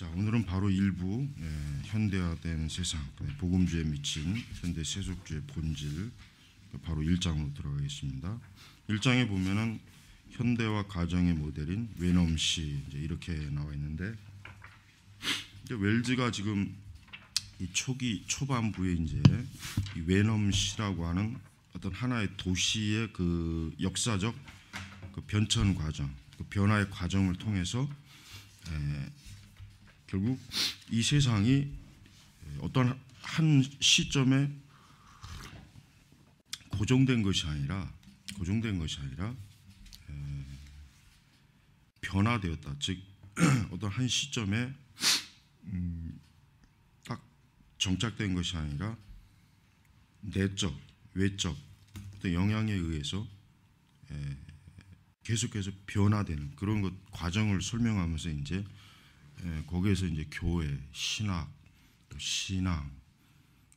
자 오늘은 바로 일부 예, 현대화된 세상 복음주에 미친 현대 세속주의 본질 바로 1장으로 들어가겠습니다. 1장에 보면은 현대화 가정의 모델인 웨넘시 이렇게 나와 있는데 웰즈가 지금 초기 초반부에 이제 이 웨넘시라고 하는 어떤 하나의 도시의 그 역사적 그 변천 과정, 그 변화의 과정을 통해서 에, 예, 결국 이 세상이 어떤 한 시점에 고정된 것이 아니라 고정된 것이 아니라 변화되었다. 즉 어떤 한 시점에 음, 딱 정착된 것이 아니라 내적, 외적 어떤 영향에 의해서 계속해서 변화되는 그런 것 과정을 설명하면서 이제 예, 거기에서 이제 교회, 신학, 또 신앙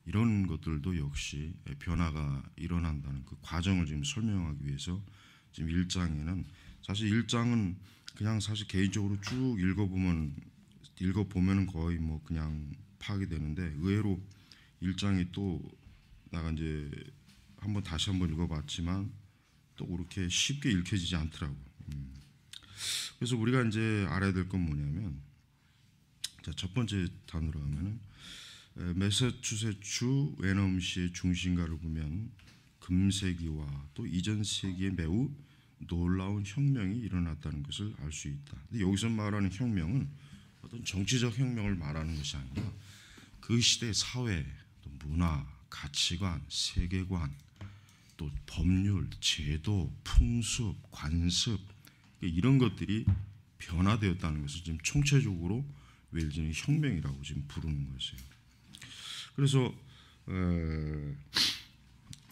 이런 것들도 역시 예, 변화가 일어난다는 그 과정을 지금 설명하기 위해서 지금 1장에는 사실 1장은 그냥 사실 개인적으로 쭉 읽어보면 읽어보면은 거의 뭐 그냥 파악이 되는데 의외로 1장이 또나가 이제 한번 다시 한번 읽어봤지만 또 그렇게 쉽게 읽혀지지 않더라고. 음. 그래서 우리가 이제 알아야 될 건 뭐냐면 자, 첫 번째 단으로 하면은 매사추세츠 웨넘시의 중심가를 보면 금세기와 또 이전 세기에 매우 놀라운 혁명이 일어났다는 것을 알 수 있다. 근데 여기서 말하는 혁명은 어떤 정치적 혁명을 말하는 것이 아니라 그 시대 사회, 또 문화, 가치관, 세계관, 또 법률, 제도, 풍습, 관습 이런 것들이 변화되었다는 것을 지금 총체적으로 웰즈는 혁명이라고 지금 부르는 것이에요. 그래서 어,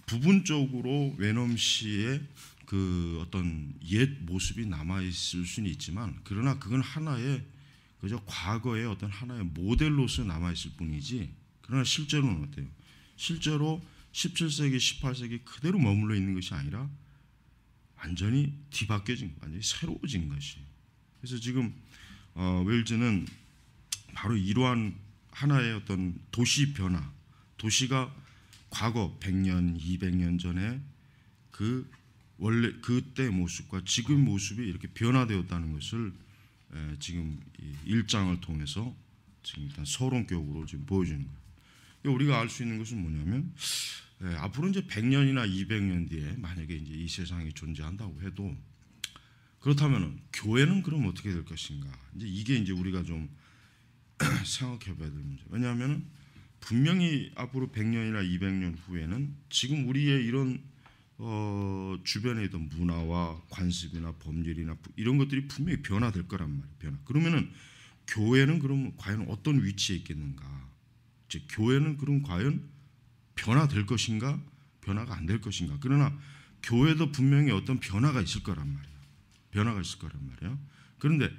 부분적으로 웨넘 씨의 그 어떤 옛 모습이 남아 있을 수는 있지만 그러나 그건 하나의 그저 과거의 어떤 하나의 모델로서 남아 있을 뿐이지 그러나 실제로는 어때요? 실제로 17세기, 18세기 그대로 머물러 있는 것이 아니라 완전히 뒤바뀌어진, 완전히 새로워진 것이. 그래서 지금 어, 웰즈는 바로 이러한 하나의 어떤 도시 변화, 도시가 과거 100년, 200년 전에 그 원래 그때 모습과 지금 모습이 이렇게 변화되었다는 것을 에, 지금 이 일장을 통해서 지금 일단 서론 격으로 지금 보여주는 거예요. 우리가 알 수 있는 것은 뭐냐면 에, 앞으로 이제 100년이나 200년 뒤에 만약에 이제 이 세상이 존재한다고 해도 그렇다면 교회는 그럼 어떻게 될 것인가? 이제 이게 이제 우리가 좀 생각해봐야 될 문제. 왜냐하면 분명히 앞으로 100년이나 200년 후에는 지금 우리의 이런 어, 주변에 있던 문화와 관습이나 법률이나 이런 것들이 분명히 변화될 거란 말이에요. 변화. 그러면은 교회는 그럼 과연 어떤 위치에 있겠는가? 즉 교회는 그럼 과연 변화될 것인가? 변화가 안 될 것인가? 그러나 교회도 분명히 어떤 변화가 있을 거란 말이에요. 변화가 있을 거란 말이에요. 그런데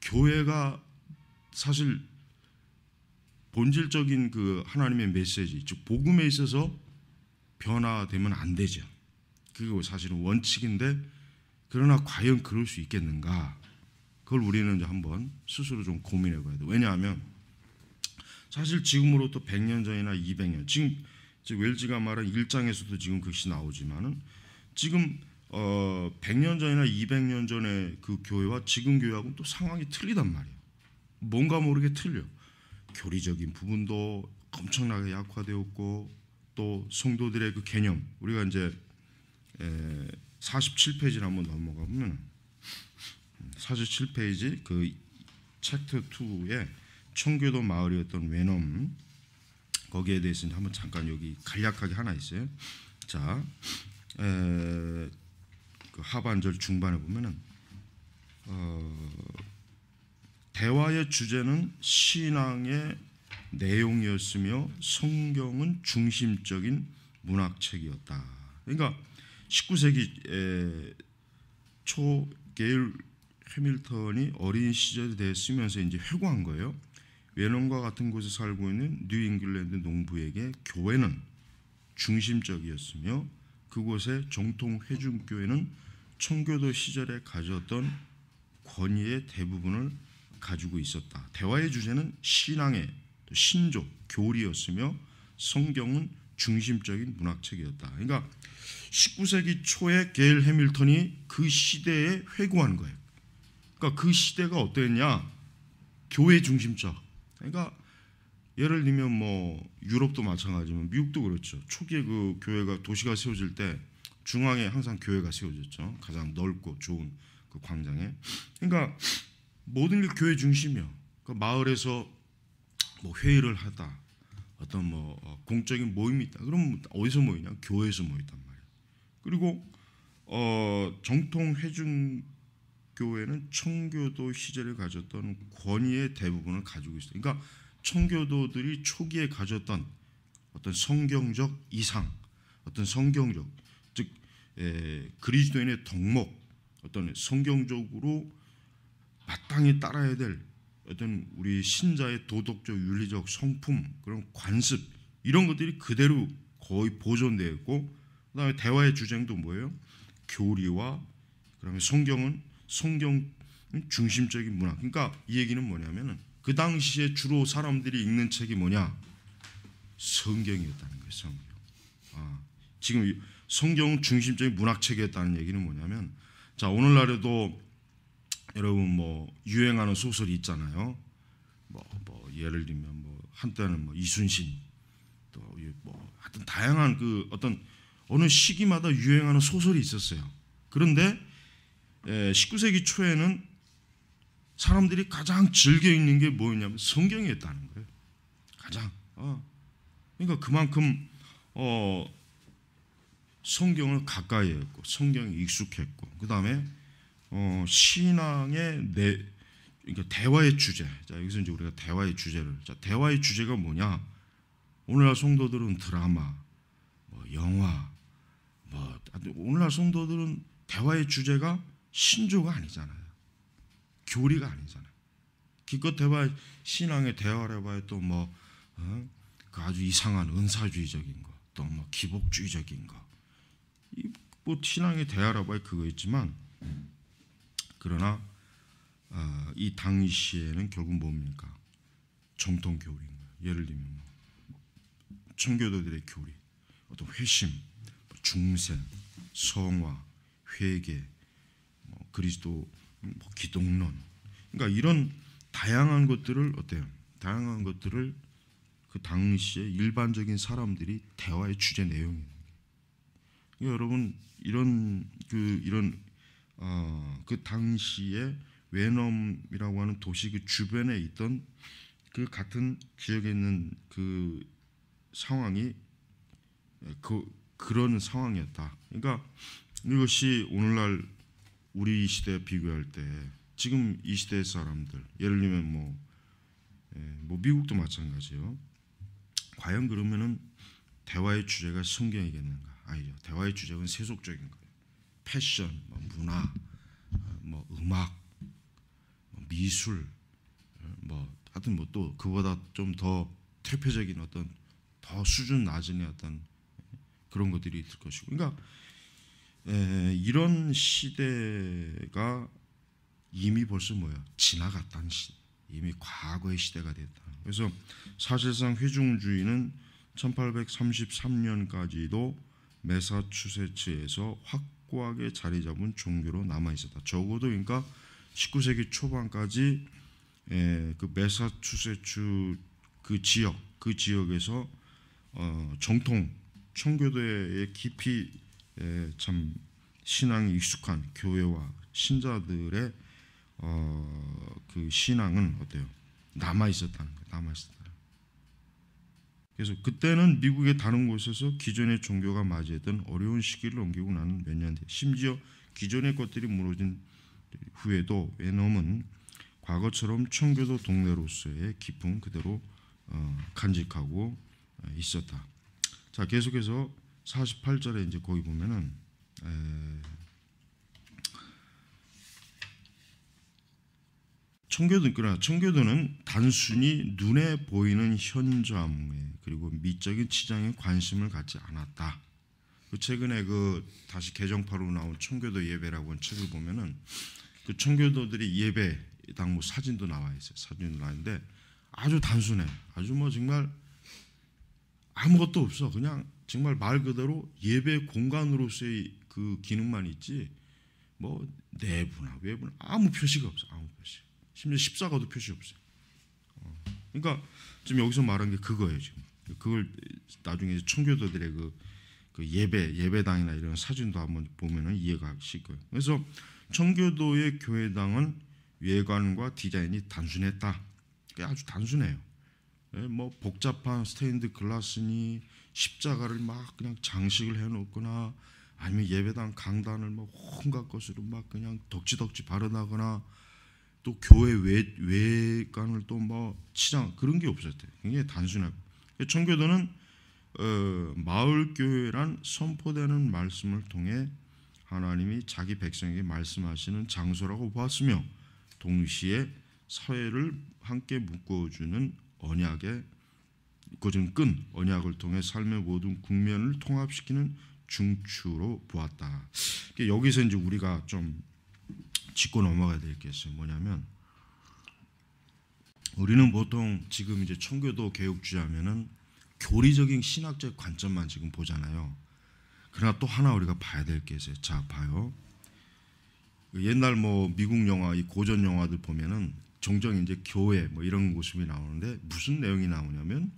교회가 사실 본질적인 그 하나님의 메시지, 즉 복음에 있어서 변화되면 안 되죠. 그게 사실은 원칙인데 그러나 과연 그럴 수 있겠는가? 그걸 우리는 이제 한번 스스로 좀 고민해 봐야 돼. 왜냐하면 사실 지금으로부터 100년 전이나 200년 지금 웰지가 말한 1장에서도 지금 그것이 나오지만은 지금 어 100년 전이나 200년 전의 그 교회와 지금 교회하고는 또 상황이 틀리단 말이에요. 뭔가 모르게 틀려. 교리적인 부분도 엄청나게 약화되었고 또 성도들의 그 개념 우리가 이제 47페이지를 한번 넘어가 보면 47페이지 그 챕터 2에 청교도 마을이었던 외놈 거기에 대해서 한번 잠깐 여기 간략하게 하나 있어요. 자, 에, 그 하반절 중반에 보면은 어, 대화의 주제는 신앙의 내용이었으며 성경은 중심적인 문학책이었다. 그러니까 19세기 초 게일 해밀턴이 어린 시절에 대해 면서 이제 회고한 거예요. 외농과 같은 곳에 살고 있는 뉴잉글랜드 농부에게 교회는 중심적이었으며 그곳의 정통 회중교회는 청교도 시절에 가졌던 권위의 대부분을 가지고 있었다. 대화의 주제는 신앙의 신조, 교리였으며 성경은 중심적인 문학책이었다. 그러니까 19세기 초에 게일 해밀턴이 그 시대에 회고한 거예요. 그러니까 그 시대가 어땠냐? 교회 중심적. 그러니까 예를 들면 뭐 유럽도 마찬가지지만 미국도 그렇죠. 초기에 그 교회가 도시가 세워질 때 중앙에 항상 교회가 세워졌죠. 가장 넓고 좋은 그 광장에. 그러니까 모든 게 교회 중심이요. 그 마을에서 뭐 회의를 하다 어떤 뭐 어, 공적인 모임이 있다. 그럼 어디서 모이냐? 교회에서 모인단 말이에요. 그리고 어, 정통 회중 교회는 청교도 시절에 가졌던 권위의 대부분을 가지고 있어 그러니까 청교도들이 초기에 가졌던 어떤 성경적 이상, 어떤 성경적 즉 에, 그리스도인의 덕목, 어떤 성경적으로 마땅히 따라야 될 어떤 우리 신자의 도덕적 윤리적 성품 그런 관습 이런 것들이 그대로 거의 보존되어 있고 그다음에 대화의 주쟁도 뭐예요? 교리와 그다음에 성경은 성경 중심적인 문화. 그러니까 이 얘기는 뭐냐면은 그 당시에 주로 사람들이 읽는 책이 뭐냐? 성경이었다는 거예요. 성경. 아, 지금 성경 중심적인 문학 책이었다는 얘기는 뭐냐면 자 오늘날에도 여러분 뭐 유행하는 소설이 있잖아요. 뭐, 뭐 예를 들면 뭐 한때는 뭐 이순신 또뭐 하여튼 다양한 그 어떤 어느 시기마다 유행하는 소설이 있었어요. 그런데 19세기 초에는 사람들이 가장 즐겨 읽는 게 뭐였냐면 성경이었다는 거예요. 가장. 어. 그러니까 그만큼 어 성경을 가까이 했고 성경이 익숙했고 그 다음에 어, 신앙의 내 그러니까 대화의 주제. 자 여기서 이제 우리가 대화의 주제를 자 대화의 주제가 뭐냐? 오늘날 성도들은 드라마, 뭐 영화, 뭐 오늘날 성도들은 대화의 주제가 신조가 아니잖아요. 교리가 아니잖아요. 기껏 해봐 신앙의 대화를 해봐야 또뭐 어? 그 아주 이상한 은사주의적인 거, 또뭐 기복주의적인 거, 이뭐 신앙의 대화를 해 그거있지만. 그러나 어, 이 당시에는 결국 뭡니까? 정통 교리인 거예요. 예를 들면 뭐 청교도들의 교리, 어떤 회심, 뭐 중생, 성화, 회개, 뭐 그리스도 뭐 기독론, 그러니까 이런 다양한 것들을 어때요? 다양한 것들을 그 당시에 일반적인 사람들이 대화의 주제 내용이니까 그러니까 여러분 이런 그 이런 어, 그 당시에 외넘이라고 하는 도시 그 주변에 있던 그 같은 지역에 있는 그 상황이 예, 그 그런 상황이었다. 그러니까 이것이 오늘날 우리 시대 비교할 때 지금 이 시대의 사람들 예를 들면 뭐, 예, 뭐 미국도 마찬가지요. 과연 그러면은 대화의 주제가 성경이겠는가? 아니죠. 대화의 주제는 세속적인가? 패션, 뭐 문화, 뭐 음악, 뭐 미술, 뭐 하여튼 뭐또 그보다 좀 더대표적인 어떤 더 수준 낮은 어떤 그런 것들이 있을 것이고, 그러니까 에, 이런 시대가 이미 벌써 뭐야 지나갔다는 시, 이미 과거의 시대가 됐다. 그래서 사실상 회중주의는 1833년까지도 매사추세츠에서 확 확고하게 자리 잡은 종교로 남아 있었다. 적어도 그러니까 19세기 초반까지 에, 예, 그 메사추세츠 그 지역 그 지역에서 어, 정통 청교도에 깊이 에, 예, 참 신앙이 익숙한 교회와 신자들의 어, 그 신앙은 어때요? 남아 있었다는 거 남아 있었다. 그래서 그때는 미국의 다른 곳에서 기존의 종교가 맞이했던 어려운 시기를 넘기고 나는 몇년 뒤, 심지어 기존의 것들이 무너진 후에도 에넘은 과거처럼 청교도 동네로서의 기쁨 그대로 어, 간직하고 어, 있었다. 자 계속해서 48절에 이제 거기 보면은 에, 청교도 그러나 청교도는 단순히 눈에 보이는 현저함에 그리고 미적인 치장에 관심을 갖지 않았다. 그 최근에 그 다시 개정파로 나온 청교도 예배라고 한 책을 보면은 그 청교도들이 예배 당뭐 사진도 나와 있어요. 사진도 나는데 아주 단순해. 아주 뭐 정말 아무것도 없어. 그냥 정말 말 그대로 예배 공간으로서의 그 기능만 있지 뭐 내부나 외부나 아무 표시가 없어. 아무 표시. 심지어 14가도 표시 없어요. 그러니까 지금 여기서 말한 게 그거예요. 지금 그걸 나중에 청교도들의 그, 그 예배 예배당이나 이런 사진도 한번 보면은 이해가 쉬 거예요. 그래서 청교도의 교회당은 외관과 디자인이 단순했다. 아주 단순해요. 예, 뭐 복잡한 스테인드 글라스니 십자가를 막 그냥 장식을 해놓거나 아니면 예배당 강단을 막 뭐 온갖 것으로 막 그냥 덕지덕지 바르다거나 또 교회 외, 외관을 또 뭐 치장 그런 게 없었대요. 굉장히 단순하고 청교도는 어, 마을교회란 선포되는 말씀을 통해 하나님이 자기 백성에게 말씀하시는 장소라고 보았으며 동시에 사회를 함께 묶어주는 언약의 고전 끈 언약을 통해 삶의 모든 국면을 통합시키는 중추로 보았다. 여기서 이제 우리가 좀 짚고 넘어가야 될 게 있어요. 뭐냐면 우리는 보통 지금 이제 청교도 개혁주의하면은 교리적인 신학적 관점만 지금 보잖아요. 그러나 또 하나 우리가 봐야 될 게 있어요. 자, 봐요. 그 옛날 뭐 미국 영화, 이 고전 영화들 보면은 종종 이제 교회 뭐 이런 모습이 나오는데 무슨 내용이 나오냐면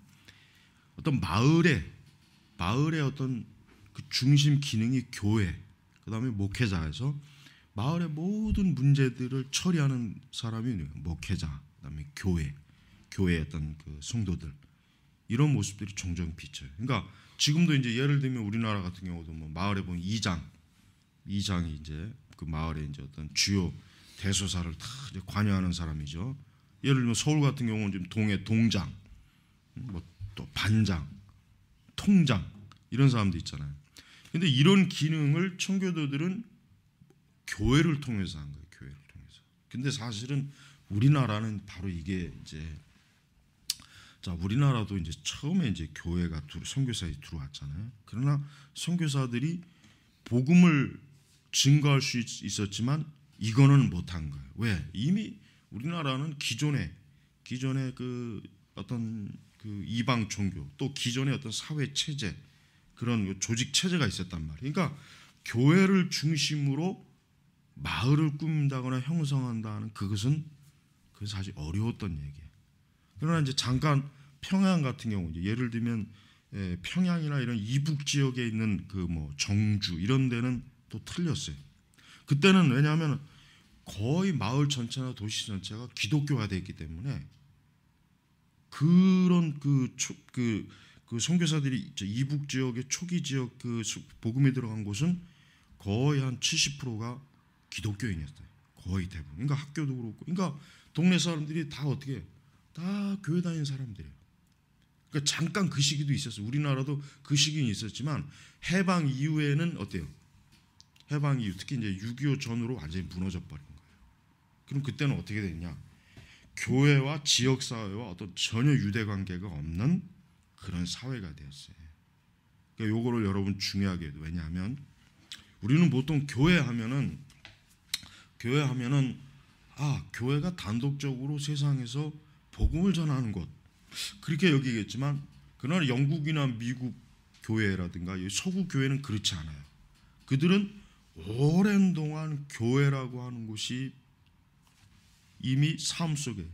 어떤 마을에 마을의 어떤 그 중심 기능이 교회, 그 다음에 목회자에서 마을의 모든 문제들을 처리하는 사람이 목회자, 그다음에 교회, 교회의 어떤 그 성도들 이런 모습들이 종종 비쳐요. 그러니까 지금도 이제 예를 들면 우리나라 같은 경우도 뭐 마을에 보면 이장, 이장이 이제 그 마을의 이제 어떤 주요 대소사를 다 이제 관여하는 사람이죠. 예를 들면 서울 같은 경우는 지금 동해 동장, 뭐 또 반장, 통장 이런 사람도 있잖아요. 근데 이런 기능을 청교도들은 교회를 통해서 한 거예요. 교회를 통해서. 근데 사실은 우리나라는 바로 이게 이제 자 우리나라도 이제 처음에 이제 교회가 선교사에 들어왔잖아요. 그러나 선교사들이 복음을 증거할 수 있었지만 이거는 못한 거예요. 왜? 이미 우리나라는 기존에 기존의 그 어떤 그 이방 종교 또 기존의 어떤 사회 체제 그런 조직 체제가 있었단 말이에요. 그러니까 교회를 중심으로 마을을 꾸민다거나 형성한다는 그것은 그 사실 어려웠던 얘기예요. 그러나 이제 잠깐 평양 같은 경우 이제 예를 들면 예, 평양이나 이런 이북 지역에 있는 그 뭐 정주 이런 데는 또 틀렸어요. 그때는 왜냐하면 거의 마을 전체나 도시 전체가 기독교화되었기 때문에 그런 그, 초, 그, 그 선교사들이 이북 지역의 초기 지역 그 복음에 들어간 곳은 거의 한 70%가 기독교인이었어요. 거의 대부분. 그러니까 학교도 그렇고, 그러니까 동네 사람들이 다 어떻게 다 교회 다니는 사람들이에요. 그러니까 잠깐 그 시기도 있었어요. 우리나라도 그 시기는 있었지만 해방 이후에는 어때요? 해방 이후 특히 이제 6.25 전후로 완전히 무너져 버린 거예요. 그럼 그때는 어떻게 됐냐? 교회와 지역 사회와 어떤 전혀 유대 관계가 없는 그런 사회가 되었어요. 그러니까 요거를 여러분 중요하게 왜냐하면 우리는 보통 교회 하면은 교회 하면은 아 교회가 단독적으로 세상에서 복음을 전하는 곳 그렇게 여기겠지만 그러나 영국이나 미국 교회라든가 서구 교회는 그렇지 않아요. 그들은 오랜 동안 교회라고 하는 곳이 이미 삶 속에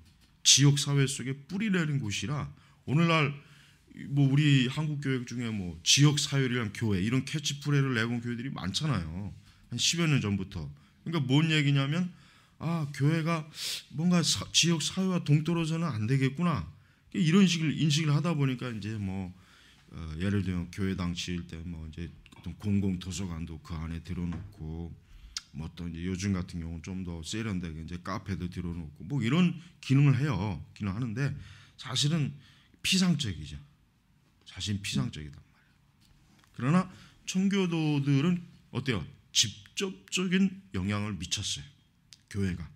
지역 사회 속에 뿌리 내린 곳이라 오늘날 뭐 우리 한국 교회 중에 뭐 지역 사회를 위한 교회 이런 캐치프레를 내건 교회들이 많잖아요. 한 10여 년 전부터 그러니까 뭔 얘기냐면 아 교회가 뭔가 사, 지역 사회와 동떨어져는 안 되겠구나 이런 식을 인식을 하다 보니까 이제 뭐 어, 예를 들면 교회 당시일 때 뭐 이제 어떤 공공 도서관도 그 안에 들어놓고 뭐 어떤 이제 요즘 같은 경우는 좀 더 세련되게 이제 카페도 들어놓고 뭐 이런 기능을 해요 기능하는데 사실은 피상적이죠 사실 피상적이단 말이에요 그러나 청교도들은 어때요 집 직접적인 영향을 미쳤어요. 교회가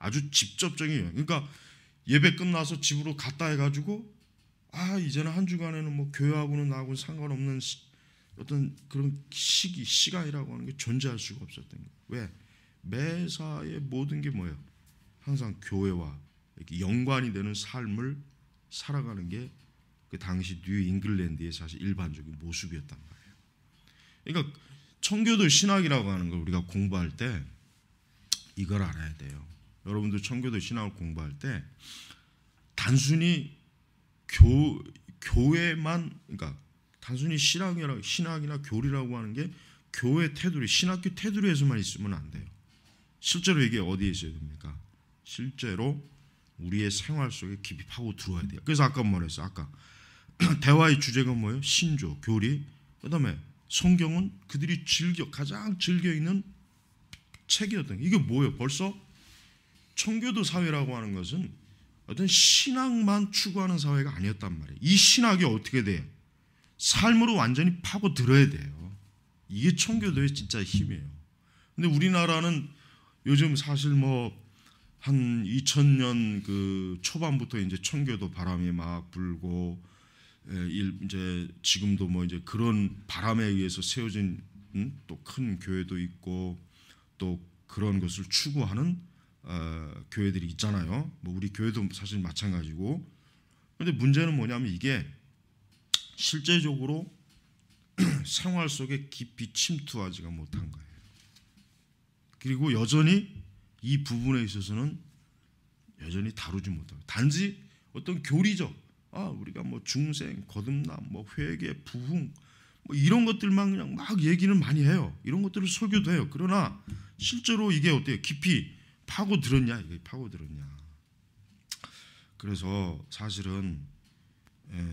아주 직접적인 영향. 그러니까 예배 끝나서 집으로 갔다 해가지고 아 이제는 한 주간에는 뭐 교회하고는 나하고 상관없는 어떤 그런 시기 시간이라고 하는 게 존재할 수가 없었던 거예요. 왜 매사의 모든 게 뭐예요? 항상 교회와 연관이 되는 삶을 살아가는 게 그 당시 뉴 잉글랜드의 사실 일반적인 모습이었단 말이에요. 그러니까 청교도 신학이라고 하는 걸 우리가 공부할 때 이걸 알아야 돼요. 여러분들 청교도 신학을 공부할 때 단순히 교 교회만 그러니까 단순히 신학이라 신학이나 교리라고 하는 게 교회 테두리 신학교 테두리에서만 있으면 안 돼요. 실제로 이게 어디에 있어야 됩니까? 실제로 우리의 생활 속에 깊이 파고 들어야 돼요. 그래서 아까 말했어. 아까 대화의 주제가 뭐예요? 신조, 교리, 그다음에 성경은 그들이 즐겨 가장 즐겨 있는 책이었던 이게 뭐예요? 벌써 청교도 사회라고 하는 것은 어떤 신앙만 추구하는 사회가 아니었단 말이에요. 이 신학이 어떻게 돼 삶으로 완전히 파고 들어야 돼요. 이게 청교도의 진짜 힘이에요. 근데 우리나라는 요즘 사실 뭐 한 2000년 그 초반부터 이제 청교도 바람이 막 불고 예, 이제 지금도 뭐 이제 그런 바람에 의해서 세워진 음? 또큰 교회도 있고 또 그런 것을 추구하는 어, 교회들이 있잖아요. 뭐 우리 교회도 사실 마찬가지고. 근데 문제는 뭐냐면 이게 실제적으로 생활 속에 깊이 침투하지가 못한 거예요. 그리고 여전히 이 부분에 있어서는 여전히 다루지 못하고 단지 어떤 교리적 아 우리가 뭐 중생, 거듭남, 뭐 회개, 부흥 뭐 이런 것들만 그냥 막얘기는 많이 해요. 이런 것들을 설교도 해요. 그러나 실제로 이게 어때요? 깊이 파고 들었냐? 이게 파고 들었냐? 그래서 사실은 에,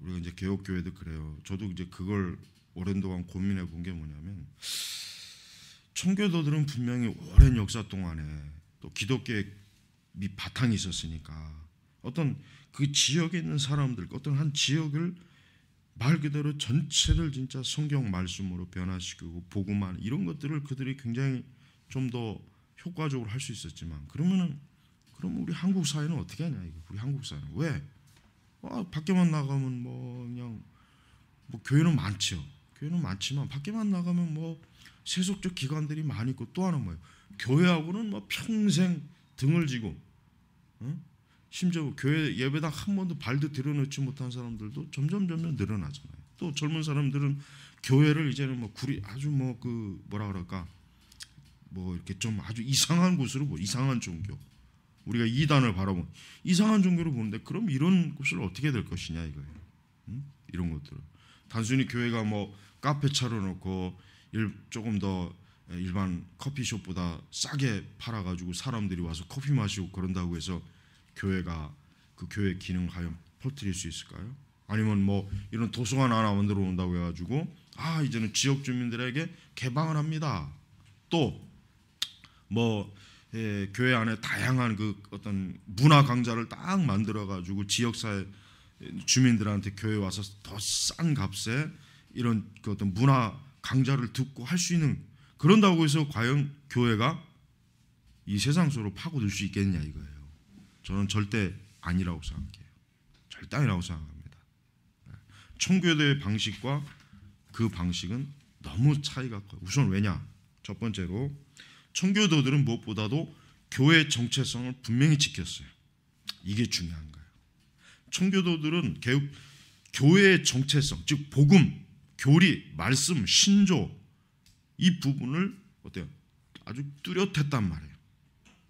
우리가 이제 개혁교회도 그래요. 저도 이제 그걸 오랜 동안 고민해 본 게 뭐냐면 청교도들은 분명히 오랜 역사 동안에 또 기독교의 밑바탕이 있었으니까 어떤 그 지역에 있는 사람들 어떤 한 지역을 말 그대로 전체를 진짜 성경 말씀으로 변화시키고 복음만 이런 것들을 그들이 굉장히 좀 더 효과적으로 할 수 있었지만 그러면은 그럼 우리 한국 사회는 어떻게 하냐 이거 우리 한국 사회는 왜 아, 밖에만 나가면 뭐 그냥 뭐 교회는 많죠 교회는 많지만 밖에만 나가면 뭐 세속적 기관들이 많이 있고 또 하나 뭐예요 교회하고는 뭐 평생 등을 지고 어? 심지어 교회 예배당 한 번도 발도 들여놓지 못한 사람들도 점점 점점 늘어나잖아요. 또 젊은 사람들은 교회를 이제는 뭐 구리 아주 뭐 그 뭐라 그럴까 뭐 이렇게 좀 아주 이상한 곳으로 뭐 이상한 종교 우리가 이단을 바라본 이상한 종교를 보는데 그럼 이런 곳을 어떻게 될 것이냐 이거예요. 응? 이런 것들을 단순히 교회가 뭐 카페 차려놓고 일, 조금 더 일반 커피숍보다 싸게 팔아가지고 사람들이 와서 커피 마시고 그런다고 해서 교회가 그 교회 기능을 과연 퍼뜨릴 수 있을까요? 아니면 뭐 이런 도서관 하나 만들어 온다고 해가지고 아 이제는 지역 주민들에게 개방을 합니다. 또뭐 예, 교회 안에 다양한 그 어떤 문화 강좌를 딱 만들어 가지고 지역 사회 주민들한테 교회 와서 더 싼 값에 이런 그 어떤 문화 강좌를 듣고 할 수 있는 그런다고 해서 과연 교회가 이 세상 속으로 파고들 수 있겠냐 이거예요. 저는 절대 아니라고 생각해요. 절대 아니라고 생각합니다. 청교도의 네. 방식과 그 방식은 너무 차이가 커요. 우선 왜냐? 첫 번째로 청교도들은 무엇보다도 교회 정체성을 분명히 지켰어요. 이게 중요한 거예요. 청교도들은 개혁, 교회의 정체성, 즉 복음, 교리, 말씀, 신조 이 부분을 어때요? 아주 뚜렷했단 말이에요.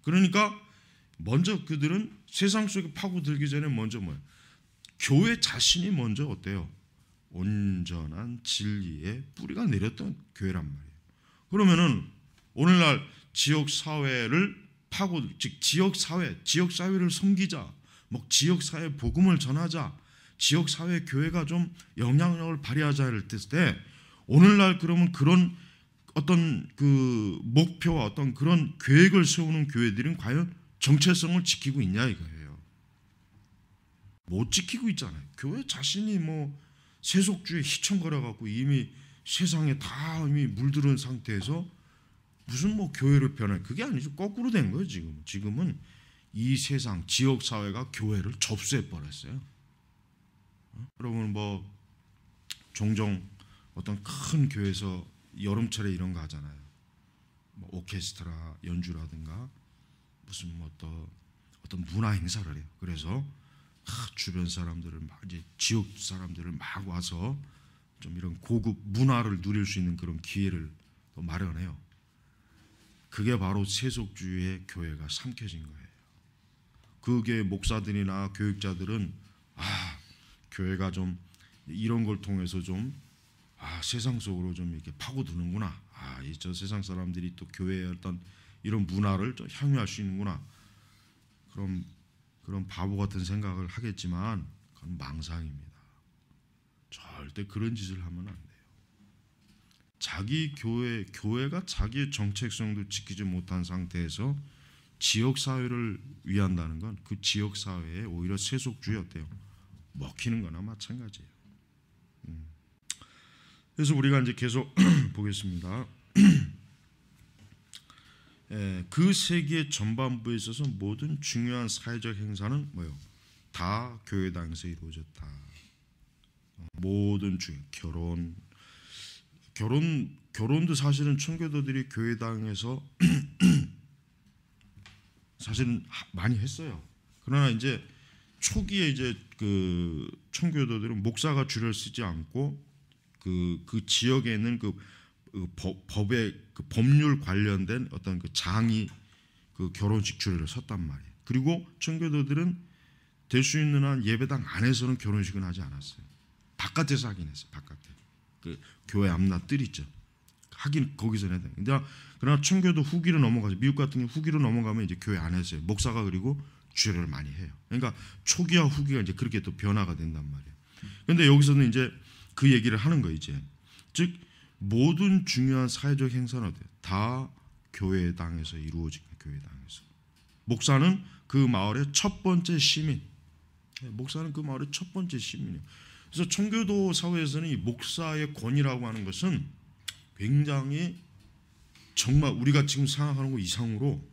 그러니까 먼저 그들은 세상 속에 파고들기 전에 먼저 뭐예요? 교회 자신이 먼저 어때요? 온전한 진리의 뿌리가 내렸던 교회란 말이에요. 그러면은 오늘날 지역 사회를 파고 즉 지역 사회, 지역 사회를 섬기자. 뭐 지역 사회 복음을 전하자. 지역 사회 교회가 좀 영향력을 발휘하자 할때 오늘날 그러면 그런 어떤 그 목표와 어떤 그런 계획을 세우는 교회들은 과연 정체성을 지키고 있냐 이거예요. 못 지키고 있잖아요. 교회 자신이 뭐 세속주의 시청거려 갖고 이미 세상에 다 이미 물들은 상태에서 무슨 뭐 교회를 변해 그게 아니죠. 거꾸로 된 거예요 지금. 지금은 이 세상 지역 사회가 교회를 접수해 버렸어요. 어? 여러분 뭐 종종 어떤 큰 교회에서 여름철에 이런 거 하잖아요. 뭐 오케스트라 연주라든가 무슨 뭐또 어떤 문화 행사를 해요. 그래서 주변 사람들을 막 이제 지역 사람들을 막 와서 좀 이런 고급 문화를 누릴 수 있는 그런 기회를 또 마련해요. 그게 바로 세속주의의 교회가 삼켜진 거예요. 그게 목사들이나 교육자들은 아 교회가 좀 이런 걸 통해서 좀 아, 세상 속으로 좀 이렇게 파고드는구나. 아, 이 저 세상 사람들이 또교회에 어떤 이런 문화를 향유할 수 있는구나. 그럼 그런 바보 같은 생각을 하겠지만 그건 망상입니다. 절대 그런 짓을 하면 안 돼요. 자기 교회 교회가 자기의 정체성도 지키지 못한 상태에서 지역 사회를 위한다는 건 그 지역 사회에 오히려 세속주의 어때요? 먹히는 거나 마찬가지예요. 음. 그래서 우리가 이제 계속 보겠습니다. 예, 그세계 전반부에 있어서 모든 중요한 사회적 행사는 뭐요? 다 교회당에서 이루어졌다. 어, 모든 중 결혼, 결혼, 결혼도 사실은 청교도들이 교회당에서 사실은 많이 했어요. 그러나 이제 초기에 이제 그 청교도들은 목사가 줄을 쓰지 않고 그그 그 지역에 는그 그 법의 그 법률 관련된 어떤 그 장이 그 결혼식 주례를 섰단 말이에요. 그리고 청교도들은 될 수 있는 한 예배당 안에서는 결혼식은 하지 않았어요. 바깥에서 하긴 했어요. 바깥에 그 교회 앞나 뜰 있죠. 하긴 거기서 해야 돼. 근데 그러나 청교도 후기로 넘어가서 미국 같은 경우 후기로 넘어가면 이제 교회 안에서 요 목사가 그리고 주례를 많이 해요. 그러니까 초기와 후기가 이제 그렇게 또 변화가 된단 말이에요. 근데 여기서는 이제 그 얘기를 하는 거 이제 즉 모든 중요한 사회적 행사는 다 교회당에서 이루어진 교회당에서 목사는 그 마을의 첫 번째 시민 네, 목사는 그 마을의 첫 번째 시민이에요. 그래서 청교도 사회에서는 이 목사의 권위라고 하는 것은 굉장히 정말 우리가 지금 생각하는 것 이상으로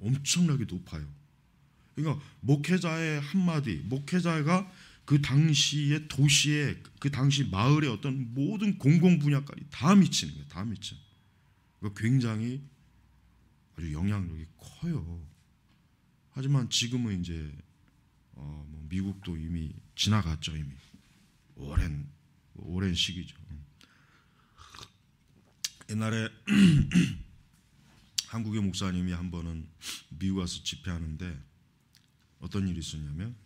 엄청나게 높아요. 그러니까 목회자의 한마디, 목회자가 그 당시의 도시에 그 당시 마을의 어떤 모든 공공 분야까지 다 미치는 거예요. 다 미쳐. 그러니까 굉장히 아주 영향력이 커요. 하지만 지금은 이제 어, 뭐 미국도 이미 지나갔죠 이미 오랜 오랜 시기죠. 음. 옛날에 한국의 목사님이 한 번은 미국 가서 집회하는데 어떤 일이 있었냐면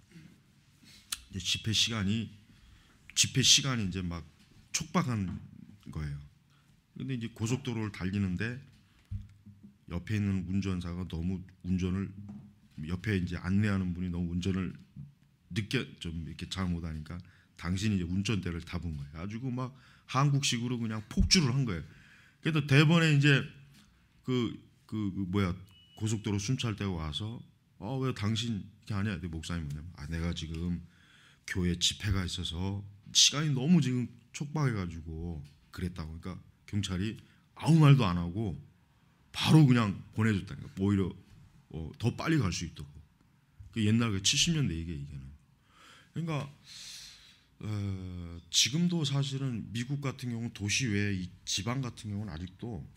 이제 집회 시간이 집회 시간이 이제 막 촉박한 거예요. 근데 이제 고속도로를 달리는데 옆에 있는 운전사가 너무 운전을 옆에 이제 안내하는 분이 너무 운전을 늦게 좀 이렇게 잘 못하니까 당신이 이제 운전대를 잡은 거예요. 아주 그 막 한국식으로 그냥 폭주를 한 거예요. 그래도 대번에 이제 그, 그, 그 뭐야 고속도로 순찰대가 와서 어 왜 당신 이렇게 하냐? 목사님 뭐냐면 아 내가 지금 교회 집회가 있어서 시간이 너무 지금 촉박해가지고 그랬다고. 그러니까 경찰이 아무 말도 안 하고 바로 그냥 보내줬다니까. 오히려 어, 더 빨리 갈 수 있도록. 그 옛날 그 70년대 얘기 이게는. 그러니까 어, 지금도 사실은 미국 같은 경우 도시 외에 이 지방 같은 경우는 아직도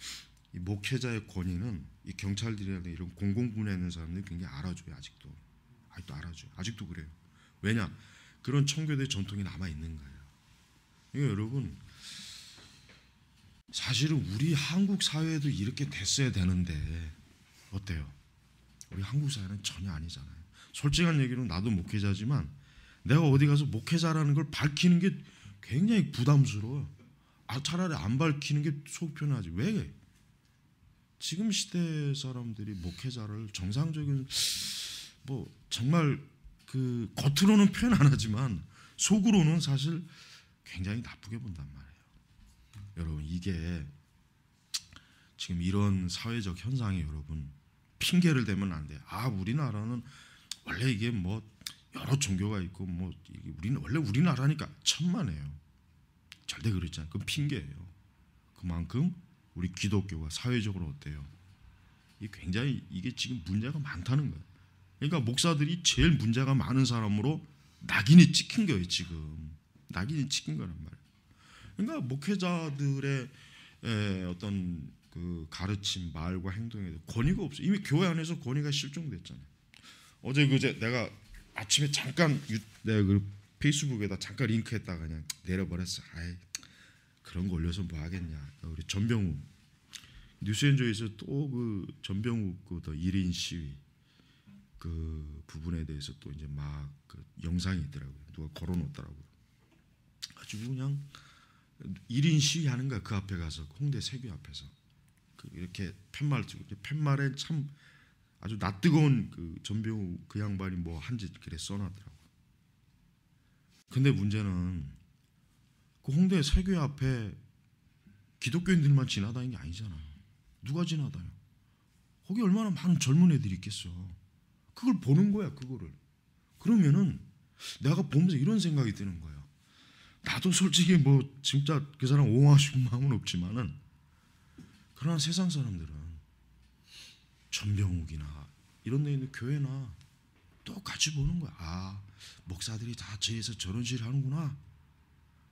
이 목회자의 권위는 이 경찰들이라든 이런 공공분에 있는 사람들이 굉장히 알아줘요 아직도 아직도 알아줘요 아직도 그래요 왜냐 그런 청교도의 전통이 남아 있는 거예요. 이거 그러니까 여러분 사실은 우리 한국 사회도 이렇게 됐어야 되는데 어때요? 우리 한국 사회는 전혀 아니잖아요. 솔직한 얘기로 나도 목회자지만 내가 어디 가서 목회자라는 걸 밝히는 게 굉장히 부담스러워. 아 차라리 안 밝히는 게 속 편하지. 왜? 지금 시대 사람들이 목회자를 정상적인 뭐 정말 그 겉으로는 표현 안 하지만 속으로는 사실 굉장히 나쁘게 본단 말이에요. 여러분 이게 지금 이런 사회적 현상이 여러분 핑계를 대면 안 돼. 아 우리나라는 원래 이게 뭐 여러 종교가 있고 뭐 우리는 원래 우리나라니까 천만에요. 절대 그렇지 않고 핑계예요. 그만큼 우리 기독교가 사회적으로 어때요? 이 굉장히 이게 지금 문제가 많다는 거예요. 그러니까 목사들이 제일 문제가 많은 사람으로 낙인이 찍힌 거예요 지금 낙인이 찍힌 거란 말이에요. 그러니까 목회자들의 어떤 그 가르침 말과 행동에 대 권위가 없어요. 이미 교회 안에서 권위가 실종됐잖아요. 어제 그제 내가 아침에 잠깐 유, 내가 그 페이스북에다 잠깐 링크했다 그냥 내려버렸어. 아이 그런 거 올려서 뭐 하겠냐. 우리 전병우 뉴스엔조에서 또 그 전병우 그더 1인 시위 그 부분에 대해서 또 이제 막 그 영상이 있더라고요. 누가 걸어놓더라고요. 아주 그냥 1인 시위하는 거야 그 앞에 가서 홍대 세교 앞에서 그 이렇게 팻말 쓰고 팻말에 참 아주 낯뜨거운 그 전병우 그 양반이 뭐 한지 그래 써놨더라고. 요 근데 문제는 그 홍대 세교 앞에 기독교인들만 지나다니는 게 아니잖아. 누가 지나다녀? 거기 얼마나 많은 젊은 애들이 있겠어. 그걸 보는 거야, 그거를. 그러면은 내가 보면서 이런 생각이 드는 거야 나도 솔직히 뭐 진짜 그 사람 옹호하신 마음은 없지만은 그러나 세상 사람들은 전병욱이나 이런 데있는 교회나 똑같이 보는 거야. 아 목사들이 다 저에서 저런 짓을 하는구나.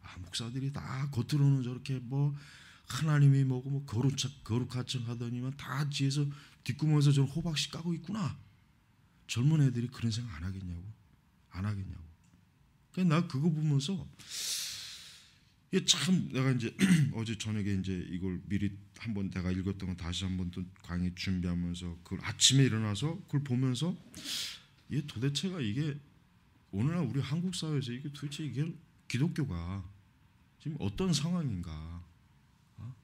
아 목사들이 다 겉으로는 저렇게 뭐 하나님이 뭐고 뭐 거룩 거룩하청 하더니만 다 뒤에서 뒷구멍에서 저런 호박씨 까고 있구나. 젊은 애들이 그런 생각 안 하겠냐고 안 하겠냐고 그러니까 나 그거 보면서 참 내가 이제 어제 저녁에 이제 이걸 미리 한번 내가 읽었던 거 다시 한번 또 강의 준비하면서 그걸 아침에 일어나서 그걸 보면서 얘 도대체가 이게 오늘날 우리 한국 사회에서 이게 도대체 이게 기독교가 지금 어떤 상황인가 어?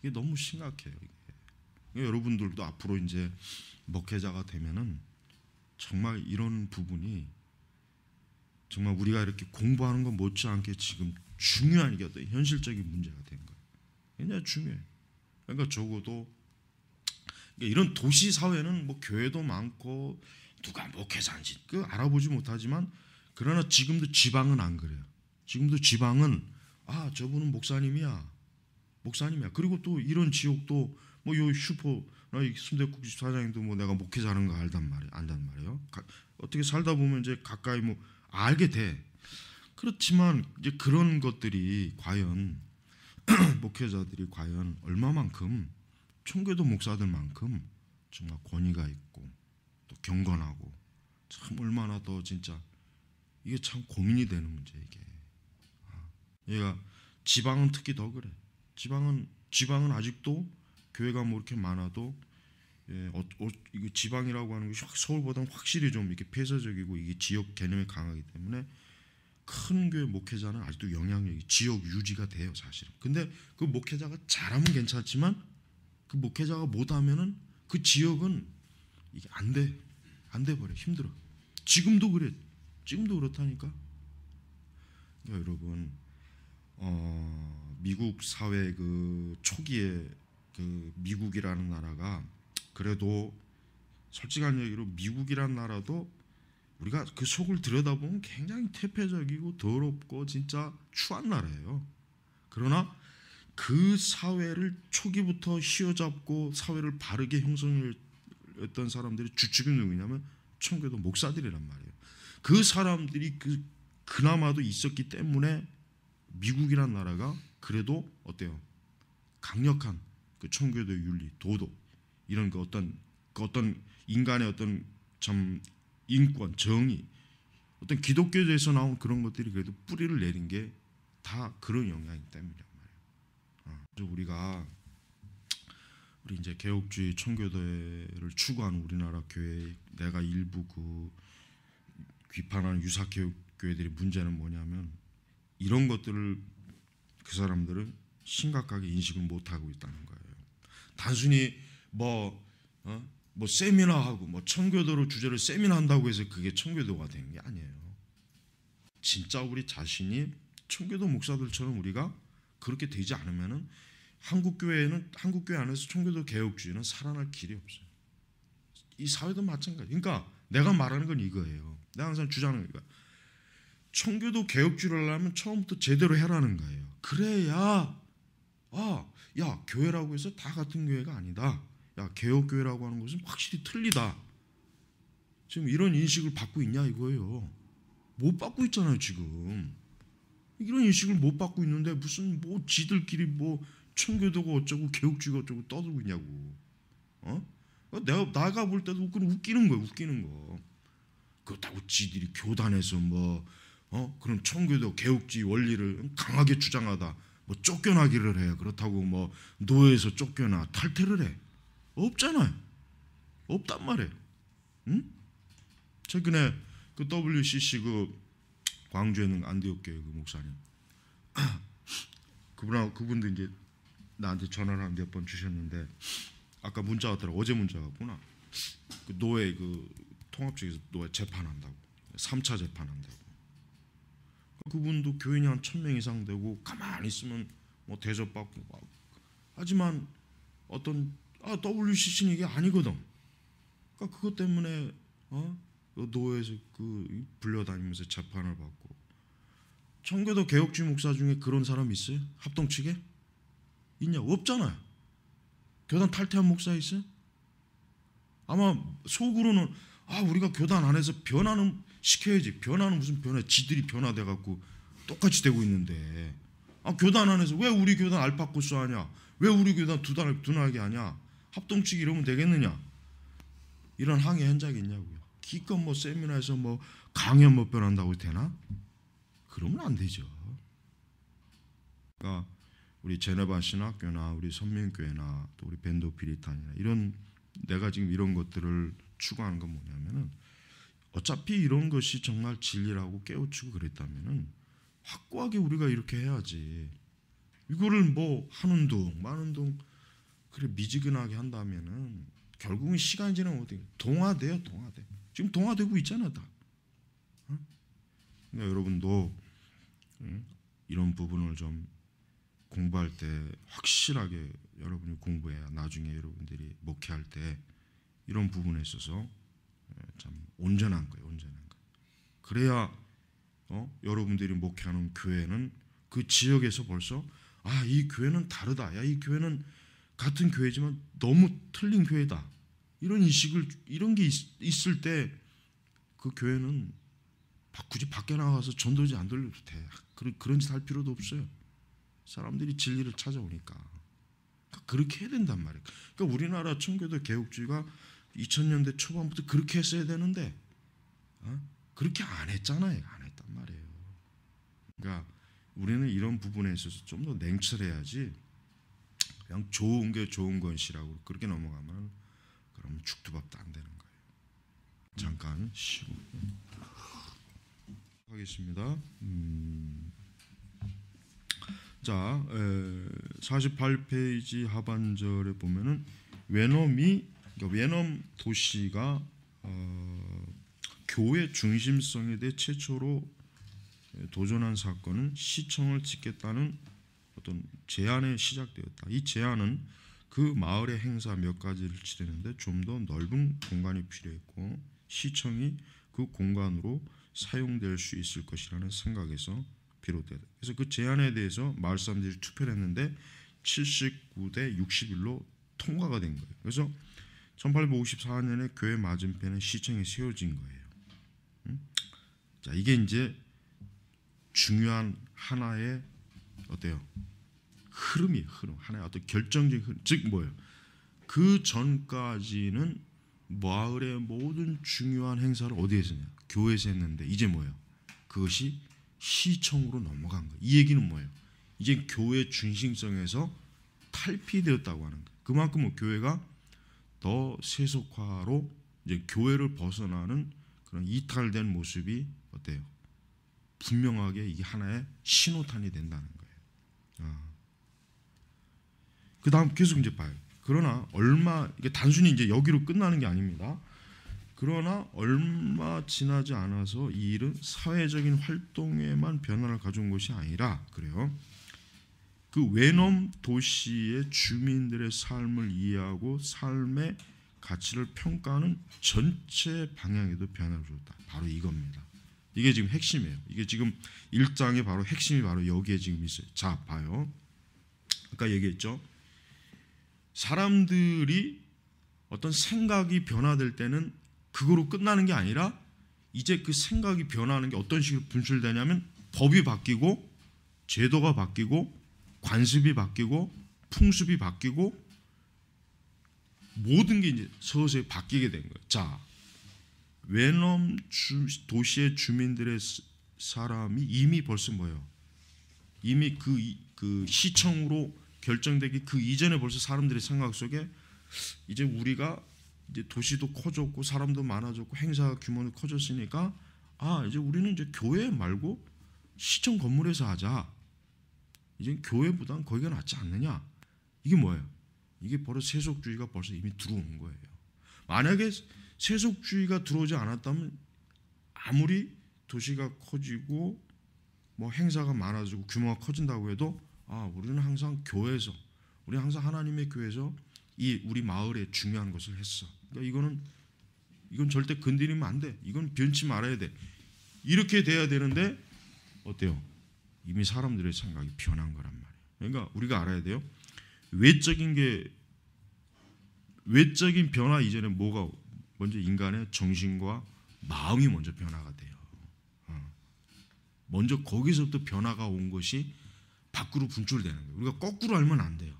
이게 너무 심각해요 이게. 그러니까 여러분들도 앞으로 이제 목회자가 되면은 정말 이런 부분이 정말 우리가 이렇게 공부하는 건 못지않게 지금 중요한 게 어떤 현실적인 문제가 된 거예요. 굉장히 중요해. 그러니까 적어도 그러니까 이런 도시 사회는 뭐 교회도 많고 누가 목회자인지 뭐 그 알아보지 못하지만 그러나 지금도 지방은 안 그래요. 지금도 지방은 아 저분은 목사님이야, 목사님이야. 그리고 또 이런 지역도 뭐요 슈퍼 어, 순대국 집 사장님도 뭐 내가 목회자는 거 알단 말이야, 안단 말이에요. 가, 어떻게 살다 보면 이제 가까이 뭐 알게 돼. 그렇지만 이제 그런 것들이 과연 목회자들이 과연 얼마만큼 청교도 목사들만큼 정말 권위가 있고 또 경건하고 참 얼마나 더 진짜 이게 참 고민이 되는 문제 이게. 아, 얘가 지방은 특히 더 그래. 지방은 지방은 아직도 교회가 뭐 이렇게 많아도 예, 어, 어, 이거 지방이라고 하는 것이 서울보다는 확실히 좀 이렇게 폐쇄적이고 이게 지역 개념이 강하기 때문에 큰 교회 목회자는 아직도 영향력이 지역 유지가 돼요 사실은. 근데 그 목회자가 잘하면 괜찮지만 그 목회자가 못하면은 그 지역은 이게 안 돼, 안 돼 버려 힘들어. 지금도 그래, 지금도 그렇다니까. 그러니까 여러분, 어, 미국 사회 그 초기에 그 미국이라는 나라가 그래도 솔직한 얘기로 미국이란 나라도 우리가 그 속을 들여다보면 굉장히 퇴폐적이고 더럽고 진짜 추한 나라예요. 그러나 그 사회를 초기부터 휘어잡고 사회를 바르게 형성했던 사람들이 주축이 누구냐면 청교도 목사들이란 말이에요. 그 사람들이 그 그나마도 있었기 때문에 미국이란 나라가 그래도 어때요? 강력한 그 청교도 윤리, 도덕 이런 그 어떤 그 어떤 인간의 어떤 참 인권, 정의 어떤 기독교에서 나온 그런 것들이 그래도 뿌리를 내린 게 다 그런 영향이 때문이란 말이에요. 어, 그래서 우리가 우리 이제 개혁주의 청교도를 추구하는 우리나라 교회 내가 일부 그 비판하는 유사 개혁 교회들의 문제는 뭐냐면 이런 것들을 그 사람들은 심각하게 인식을 못 하고 있다는 거예요. 단순히 뭐, 어? 뭐 세미나하고 뭐 청교도로 주제를 세미나한다고 해서 그게 청교도가 되는 게 아니에요. 진짜 우리 자신이 청교도 목사들처럼 우리가 그렇게 되지 않으면은 한국 교회는 한국 교회 안에서 청교도 개혁주의는 살아날 길이 없어요. 이 사회도 마찬가지. 그러니까 내가 말하는 건 이거예요. 내가 항상 주장하는 거 청교도 개혁주의를 하려면 처음부터 제대로 해라는 거예요. 그래야 아야 교회라고 해서 다 같은 교회가 아니다. 야 개혁교회라고 하는 것은 확실히 틀리다. 지금 이런 인식을 받고 있냐 이거예요. 못 받고 있잖아요 지금. 이런 인식을 못 받고 있는데 무슨 뭐 지들끼리 뭐 청교도가 어쩌고 개혁주의가 어쩌고 떠들고 있냐고. 어? 그러니까 내가 나가 볼 때도 웃기는 거예 웃기는 거. 그렇다고 지들이 교단에서 뭐 어? 그런 청교도 개혁주의 원리를 강하게 주장하다. 뭐 쫓겨나기를 해 그렇다고 뭐 노예에서 쫓겨나 탈퇴를 해. 없잖아요. 없단 말이에요. 응? 최근에 그 WCC 그 광주에 있는 안디옥 교회 그 목사님 그분하고 그분도 이제 나한테 전화를 한몇번 주셨는데 아까 문자 왔더라 어제 문자 왔구나 그 노예 그 통합 측에서 노예 재판한다고 3차 재판한다고 그분도 교인이 한 천 명 이상 되고 가만히 있으면 뭐 대접받고 막. 하지만 어떤 아, WCC는 이게 아니거든. 그러니까 그것 때문에 어? 노예에서 그, 그 불려다니면서 재판을 받고 청교도 개혁주의 목사 중에 그런 사람 있어요? 합동 측에? 있냐? 없잖아요. 교단 탈퇴한 목사 있어요? 아마 속으로는 아 우리가 교단 안에서 변하는 시켜야지. 변화는 무슨 변화? 지들이 변화돼 갖고 똑같이 되고 있는데. 아, 교단 안에서 왜 우리 교단 알파코스 하냐? 왜 우리 교단 두달 두나게 하냐? 합동측 이러면 되겠느냐? 이런 항의 현장이 있냐고요. 기껏 뭐 세미나에서 뭐 강연 못 뭐 변한다고 되나? 그러면 안 되죠. 그러니까 우리 제네바 신학교나 우리 선민교회나 또 우리 벤도 피리탄이나 이런 내가 지금 이런 것들을 추구하는 건 뭐냐면은 어차피 이런 것이 정말 진리라고 깨우치고 그랬다면은 확고하게 우리가 이렇게 해야지. 이거를 뭐 하는 둥 마는 둥 그래 미지근하게 한다면은 결국은 시간 지나면 어떻게 동화돼요 동화돼. 지금 동화되고 있잖아 다. 어? 그 여러분도 이런 부분을 좀 공부할 때 확실하게 여러분이 공부해야 나중에 여러분들이 목회할 때 이런 부분에 있어서 온전한 거예요. 온전한 거. 그래야 어? 여러분들이 목회하는 교회는 그 지역에서 벌써 아이 교회는 다르다. 야이 교회는 같은 교회지만 너무 틀린 교회다. 이런 인식을 이런 게 있, 을때 그 교회는 굳이 밖에 나가서 전도지 안 돌려도 돼. 그런 그런 짓 할 필요도 없어요. 사람들이 진리를 찾아오니까 그러니까 그렇게 해야 된단 말이에요. 그러니까 우리나라 청교도 개혁주의가 2000년대 초반부터 그렇게 했어야 되는데 어? 그렇게 안 했잖아요. 안 했단 말이에요. 그러니까 우리는 이런 부분에 있어서 좀 더 냉철해야지 그냥 좋은 게 좋은 것이라고 그렇게 넘어가면 그럼 죽두밥도 안 되는 거예요. 잠깐 쉬고 하겠습니다. 음. 자, 에, 48페이지 하반절에 보면은 외놈이 그러니까 외넘 도시가 어, 교회 중심성에 대해 최초로 도전한 사건은 시청을 짓겠다는 어떤 제안에 시작되었다. 이 제안은 그 마을의 행사 몇 가지를 치르는데 좀 더 넓은 공간이 필요했고 시청이 그 공간으로 사용될 수 있을 것이라는 생각에서 비롯되다. 그래서 그 제안에 대해서 마을 사람들이 투표를 했는데 79 대 61로 통과가 된 거예요. 그래서 1854년에 교회 맞은편에 시청이 세워진 거예요. 자, 이게 이제 중요한 하나의 어때요? 흐름이 흐름 하나의 어떤 결정적인 흐름 즉 뭐예요? 그 전까지는 마을의 모든 중요한 행사를 어디에서 했냐? 교회에서 했는데 이제 뭐예요? 그것이 시청으로 넘어간 거예요. 이 얘기는 뭐예요? 이제 교회 중심성에서 탈피되었다고 하는 거예요. 그만큼 뭐 교회가 더 세속화로 이제 교회를 벗어나는 그런 이탈된 모습이 어때요? 분명하게 이게 하나의 신호탄이 된다는 거예요. 아. 그 다음 계속 이제 봐요. 그러나 얼마 이게 단순히 이제 여기로 끝나는 게 아닙니다. 그러나 얼마 지나지 않아서 이 일은 사회적인 활동에만 변화를 가져온 것이 아니라 그래요. 그 외놈 도시의 주민들의 삶을 이해하고 삶의 가치를 평가하는 전체 방향에도 변화를 줬다. 바로 이겁니다. 이게 지금 핵심이에요. 이게 지금 일장의 바로 핵심이 바로 여기에 지금 있어요. 자, 봐요. 아까 얘기했죠. 사람들이 어떤 생각이 변화될 때는 그거로 끝나는 게 아니라 이제 그 생각이 변화하는 게 어떤 식으로 분출되냐면 법이 바뀌고 제도가 바뀌고 관습이 바뀌고 풍습이 바뀌고 모든 게 이제 서서히 바뀌게 된 거예요. 자, 외놈 주, 도시의 주민들의 사람이 이미 벌써 뭐예요? 이미 그, 그 시청으로 결정되기 그 이전에 벌써 사람들의 생각 속에 이제 우리가 이제 도시도 커졌고 사람도 많아졌고 행사 규모도 커졌으니까 아 이제 우리는 이제 교회 말고 시청 건물에서 하자 이젠 교회보다는 거기가 낫지 않느냐? 이게 뭐예요? 이게 바로 세속주의가 벌써 이미 들어온 거예요. 만약에 세속주의가 들어오지 않았다면 아무리 도시가 커지고 뭐 행사가 많아지고 규모가 커진다고 해도 아 우리는 항상 교회에서 우리 항상 하나님의 교회에서 이 우리 마을에 중요한 것을 했어. 그러니까 이거는 이건 절대 건드리면 안 돼. 이건 변치 말아야 돼. 이렇게 돼야 되는데 어때요? 이미 사람들의 생각이 변한 거란 말이에요. 그러니까 우리가 알아야 돼요. 외적인 게 외적인 변화 이전에 뭐가 먼저 인간의 정신과 마음이 먼저 변화가 돼요. 어. 먼저 거기서부터 변화가 온 것이 밖으로 분출되는 거예요. 우리가 거꾸로 알면 안 돼요.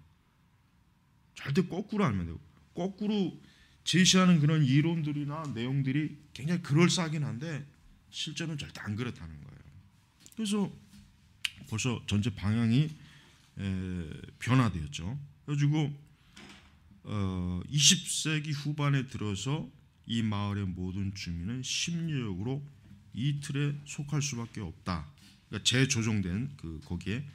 절대 거꾸로 알면 돼요. 거꾸로 제시하는 그런 이론들이나 내용들이 굉장히 그럴싸하긴 한데 실제는 절대 안 그렇다는 거예요. 그래서 벌써 전체 방향이 변화되었죠. 그래가지고 어, 20세기 후반에 들어서 이 마을의 모든 주민은 심리적으로 이 틀에 속할 수밖에 없다. 그러니까 재조정된 그 거기에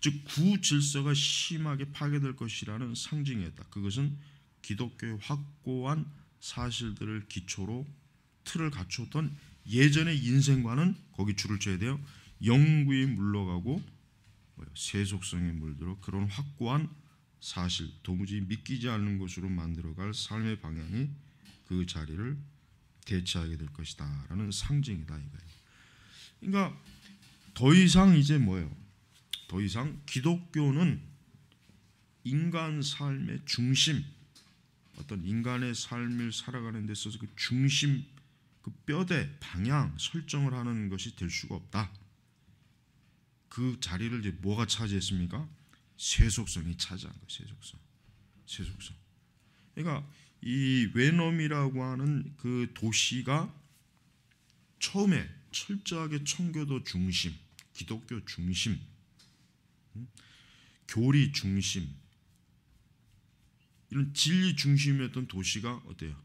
즉 구질서가 심하게 파괴될 것이라는 상징이었다. 그것은 기독교의 확고한 사실들을 기초로 틀을 갖췄던 예전의 인생과는 거기 줄을 쳐야 돼요. 영구히 물러가고 세속성에 물들어 그런 확고한 사실 도무지 믿기지 않는 것으로 만들어갈 삶의 방향이 그 자리를 대체하게 될 것이다라는 상징이다 이거예요. 그러니까 더 이상 이제 뭐예요? 더 이상 기독교는 인간 삶의 중심, 어떤 인간의 삶을 살아가는 데 있어서 그 중심, 그 뼈대, 방향, 설정을 하는 것이 될 수가 없다. 그 자리를 이제 뭐가 차지했습니까? 세속성이 차지한 거예요. 세속성. 세속성. 그러니까 이 외놈이라고 하는 그 도시가 처음에 철저하게 청교도 중심, 기독교 중심, 음, 교리 중심, 이런 진리 중심이었던 도시가 어때요?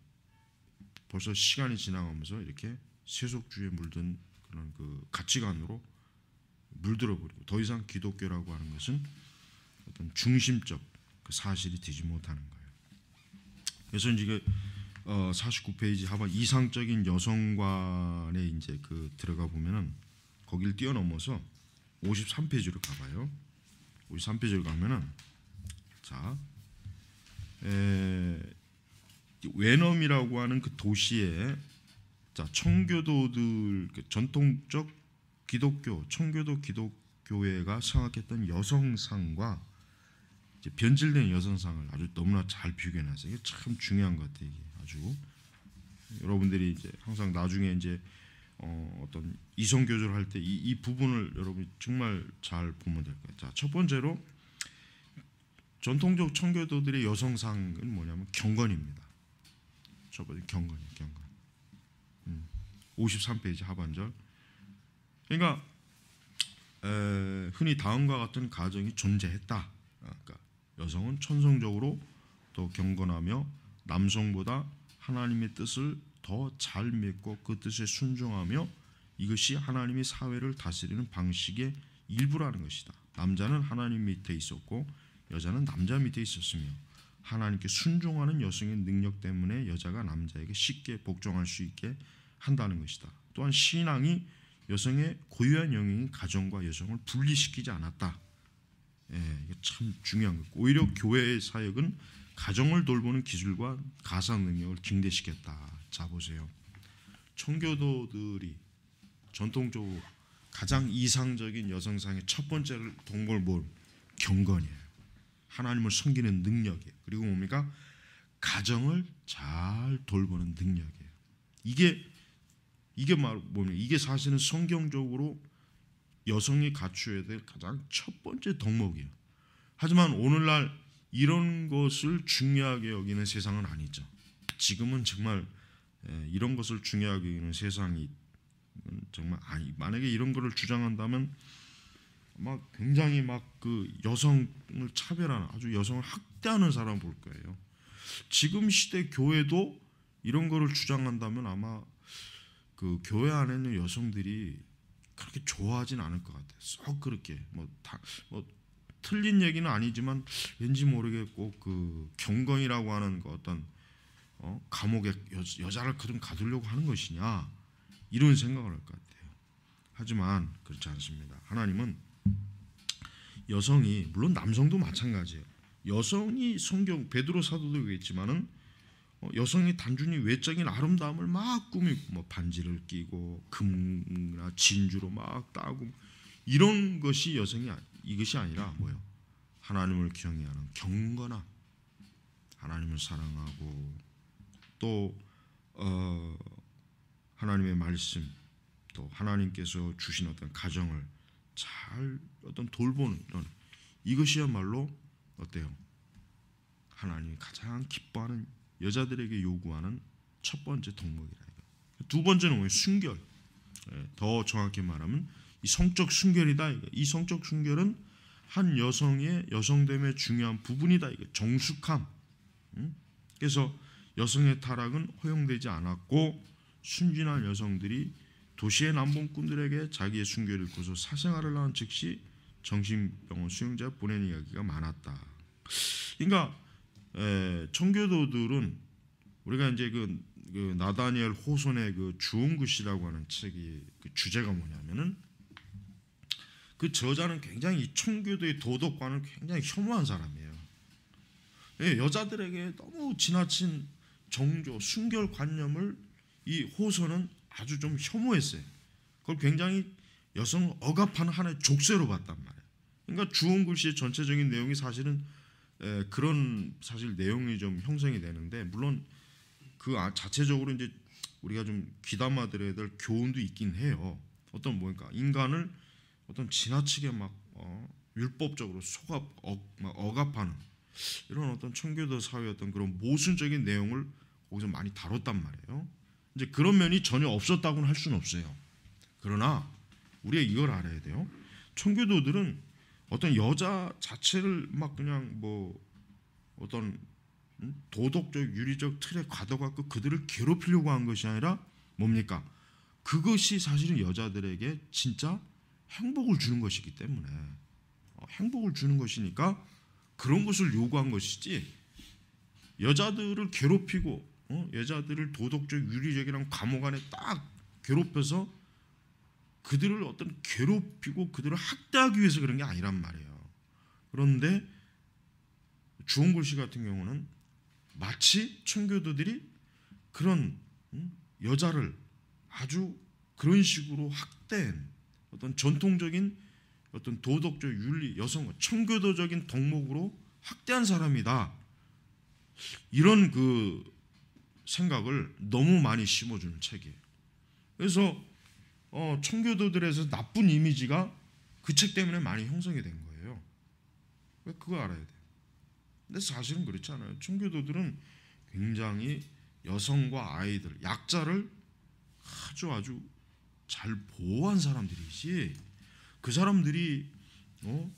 벌써 시간이 지나가면서 이렇게 세속주의에 물든 그런 그 가치관으로 물들어 버리고 더 이상 기독교라고 하는 것은 어떤 중심적 그 사실이 되지 못하는 거예요. 그래서 이제 그, 어 49페이지 하반 이상적인 여성관에 이제 그 들어가 보면은 거길 뛰어넘어서 53페이지로 가봐요. 53페이지로 가면은 자 에, 외넘이라고 하는 그 도시에 자 청교도들 그 전통적 기독교 청교도 기독교회가 생각했던 여성상과 변질된 여성상을 아주 너무나 잘 비교해놨어요. 이게 참 중요한 것 같아요. 이게 아주 여러분들이 이제 항상 나중에 이제 어, 떤 이성 교조를 할 때이이 부분을 여러분이 정말 잘 보면 될 거예요. 자첫 번째로 전통적 청교도들의 여성상은 뭐냐면 경건입니다. 첫 번째 경건이에요. 경건. 음, 53페이지 하반절. 그러니까 에, 흔히 다음과 같은 가정이 존재했다. 그러니까 여성은 천성적으로 더 경건하며 남성보다 하나님의 뜻을 더 잘 믿고 그 뜻에 순종하며 이것이 하나님이 사회를 다스리는 방식의 일부라는 것이다. 남자는 하나님 밑에 있었고 여자는 남자 밑에 있었으며 하나님께 순종하는 여성의 능력 때문에 여자가 남자에게 쉽게 복종할 수 있게 한다는 것이다. 또한 신앙이 여성의 고유한 영이 가정과 여성을 분리시키지 않았다. 예, 참 중요한 거고 오히려 음. 교회의 사역은 가정을 돌보는 기술과 가사 능력을 증대시켰다. 자 보세요. 청교도들이 전통적으로 가장 이상적인 여성상의 첫 번째를 동걸 뭘 경건이에요. 하나님을 섬기는 능력이 그리고 뭡니까? 가정을 잘 돌보는 능력이에요. 이게 이게 뭡니까? 이게 사실은 성경적으로 여성이 갖추어야 될 가장 첫 번째 덕목이에요. 하지만 오늘날 이런 것을 중요하게 여기는 세상은 아니죠. 지금은 정말 예, 이런 것을 중요하게 여기는 세상이 정말 아니 만약에 이런 거를 주장한다면 막 굉장히 막 그 여성을 차별하는 아주 여성을 학대하는 사람 볼 거예요. 지금 시대 교회도 이런 거를 주장한다면 아마 그 교회 안에 있는 여성들이 그렇게 좋아하진 않을 것 같아요. 쏙 그렇게 뭐다뭐 뭐 틀린 얘기는 아니지만 왠지 모르게 꼭그 경건이라고 하는 그 어떤 어? 감옥에 여, 자를 그럼 가두려고 하는 것이냐 이런 생각을 할 것 같아요. 하지만 그렇지 않습니다. 하나님은 여성이 물론 남성도 마찬가지예요. 여성이 성경 베드로 사도도 그랬지만은 뭐 여성이 단순히 외적인 아름다움을 막 꾸미고 뭐 반지를 끼고 금이나 진주로 막 따고 이런 것이 여성이 아, 이것이 아니라 뭐요? 하나님을 경외하는 경건함, 하나님을 사랑하고 또 어, 하나님의 말씀, 또 하나님께서 주신 어떤 가정을 잘 어떤 돌보는 이런 이것이야말로 어때요? 하나님이 가장 기뻐하는 여자들에게 요구하는 첫 번째 덕목이라 두 번째는 뭐예요? 순결. 예, 더 정확히 말하면 이 성적 순결이다. 이 성적 순결은 한 여성의 여성됨의 중요한 부분이다. 이거 정숙함. 음? 그래서 여성의 타락은 허용되지 않았고 순진한 여성들이 도시의 남봉꾼들에게 자기의 순결을 고서 사생활을 하는 즉시 정신병원 수용자 보낸 이야기가 많았다. 그러니까 에, 예, 청교도들은 우리가 이제 그, 그 나다니엘 호손의 그주홍글씨라고 하는 책이 그 주제가 뭐냐면은 그 저자는 굉장히 이 청교도의 도덕관을 굉장히 혐오한 사람이에요. 예, 여자들에게 너무 지나친 정조, 순결 관념을 이 호선은 아주 좀 혐오했어요. 그걸 굉장히 여성 억압하는 하나의 족쇄로 봤단 말이에요. 그러니까 주홍글씨의 전체적인 내용이 사실은 에, 예, 그런 사실 내용이 좀 형성이 되는데 물론 그 아, 자체적으로 이제 우리가 좀 귀담아들어야 될 교훈도 있긴 해요. 어떤 뭐니까 인간을 어떤 지나치게 막 어, 율법적으로 속압 어, 막 억압하는 이런 어떤 청교도 사회 어떤 그런 모순적인 내용을 거기서 많이 다뤘단 말이에요. 이제 그런 면이 전혀 없었다고는 할 수는 없어요. 그러나 우리가 이걸 알아야 돼요. 청교도들은 어떤 여자 자체를 막 그냥 뭐 어떤 도덕적 유리적 틀에 가둬갖고 그들을 괴롭히려고 한 것이 아니라 뭡니까? 그것이 사실은 여자들에게 진짜 행복을 주는 것이기 때문에 어, 행복을 주는 것이니까 그런 것을 요구한 것이지 여자들을 괴롭히고 어, 여자들을 도덕적 유리적이랑 감옥 안에 딱 괴롭혀서 그들을 어떤 괴롭히고 그들을 학대하기 위해서 그런 게 아니란 말이에요. 그런데 주홍골 씨 같은 경우는 마치 청교도들이 그런 음, 여자를 아주 그런 식으로 학대한 어떤 전통적인 어떤 도덕적 윤리 여성 청교도적인 덕목으로 학대한 사람이다 이런 그 생각을 너무 많이 심어주는 책이에요. 그래서 어, 청교도들에서 나쁜 이미지가 그 책 때문에 많이 형성이 된 거예요. 왜 그거 알아야 돼. 근데 사실은 그렇지 않아요. 청교도들은 굉장히 여성과 아이들, 약자를 아주 아주 잘 보호한 사람들이지. 그 사람들이 어,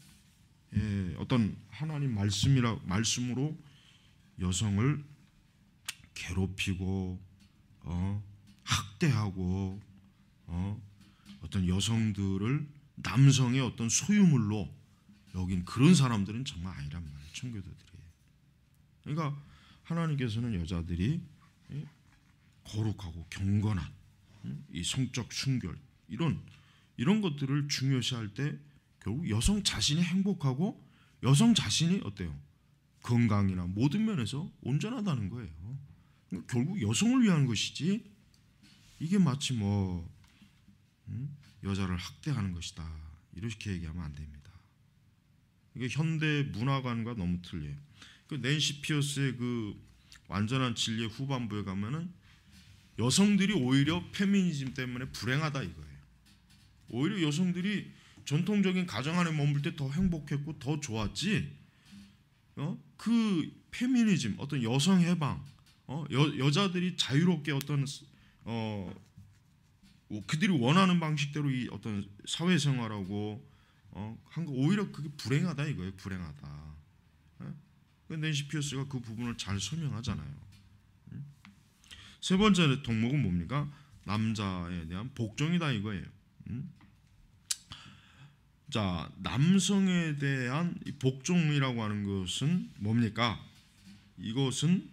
예, 어떤 하나님 말씀이라 말씀으로 여성을 괴롭히고 어, 학대하고 어, 어떤 여성들을 남성의 어떤 소유물로 여긴 그런 사람들은 정말 아니란 말이에요. 청교도들이. 그러니까 하나님께서는 여자들이 예, 거룩하고 경건한 음, 이 성적 순결 이런 이런 것들을 중요시할 때 결국 여성 자신이 행복하고 여성 자신이 어때요? 건강이나 모든 면에서 온전하다는 거예요. 그러니까 결국 여성을 위한 것이지 이게 마치 뭐 여자를 학대하는 것이다. 이렇게 얘기하면 안 됩니다. 이게 현대 문화관과 너무 틀려요. 그 낸시 피어스의 그 완전한 진리의 후반부에 가면은 여성들이 오히려 페미니즘 때문에 불행하다 이거예요. 오히려 여성들이 전통적인 가정 안에 머물 때 더 행복했고 더 좋았지. 어? 그 페미니즘, 어떤 여성 해방, 어? 여, 여자들이 자유롭게 어떤 어, 뭐 그들이 원하는 방식대로 이 어떤 사회생활하고 어, 한거 오히려 그게 불행하다 이거예요. 불행하다. 예? 그 낸시 피어스가 그 부분을 잘 설명하잖아요. 음? 세 번째 덕목은 뭡니까? 남자에 대한 복종이다 이거예요. 음? 자, 남성에 대한 복종이라고 하는 것은 뭡니까? 이것은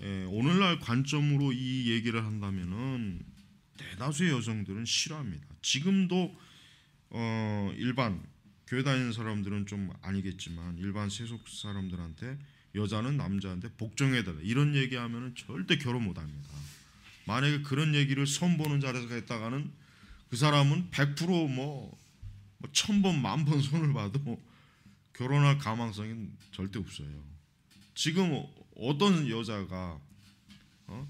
예, 오늘날 관점으로 이 얘기를 한다면은 대다수의 여성들은 싫어합니다. 지금도 어, 일반 교회 다니는 사람들은 좀 아니겠지만 일반 세속 사람들한테 여자는 남자한테 복종해달라 이런 얘기하면 절대 결혼 못합니다. 만약에 그런 얘기를 선보는 자리에서 했다가는 그 사람은 100%뭐 뭐, 천번 만 번 손을 봐도 결혼할 가망성이 절대 없어요. 지금 어떤 여자가 어?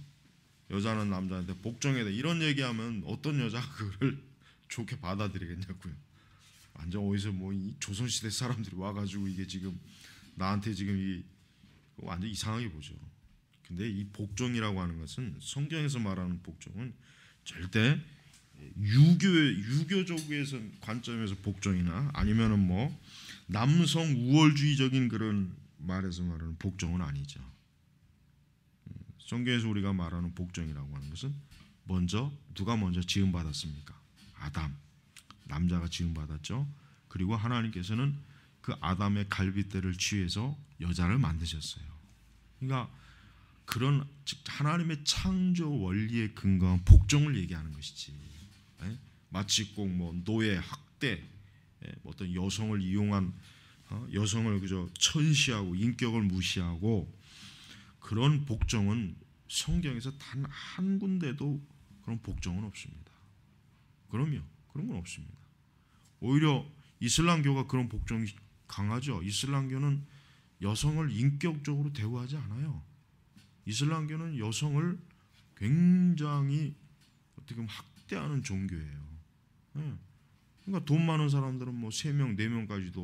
여자는 남자한테 복종해야 돼 이런 얘기하면 어떤 여자가 그걸 좋게 받아들이겠냐고요. 완전 어디서 뭐 조선시대 사람들이 와가지고 이게 지금 나한테 지금 이 완전 이상하게 보죠. 근데 이 복종이라고 하는 것은 성경에서 말하는 복종은 절대 유교 유교적에서 관점에서 복종이나 아니면은 뭐 남성 우월주의적인 그런 말에서 말하는 복종은 아니죠. 성경에서 우리가 말하는 복종이라고 하는 것은 먼저 누가 먼저 지음 받았습니까? 아담. 남자가 지음 받았죠. 그리고 하나님께서는 그 아담의 갈빗대를 취해서 여자를 만드셨어요. 그러니까 그런 하나님의 창조 원리에 근거한 복종을 얘기하는 것이지. 예? 마치 꼭 뭐 노예, 학대, 예, 뭐 어떤 여성을 이용한 어, 여성을 그저 천시하고 인격을 무시하고 그런 복종은 성경에서 단 한 군데도 그런 복종은 없습니다. 그럼요. 그런 건 없습니다. 오히려 이슬람교가 그런 복종이 강하죠. 이슬람교는 여성을 인격적으로 대우하지 않아요. 이슬람교는 여성을 굉장히 어떻게 보면 학대하는 종교예요. 네. 그러니까 돈 많은 사람들은 뭐 3명, 4명까지도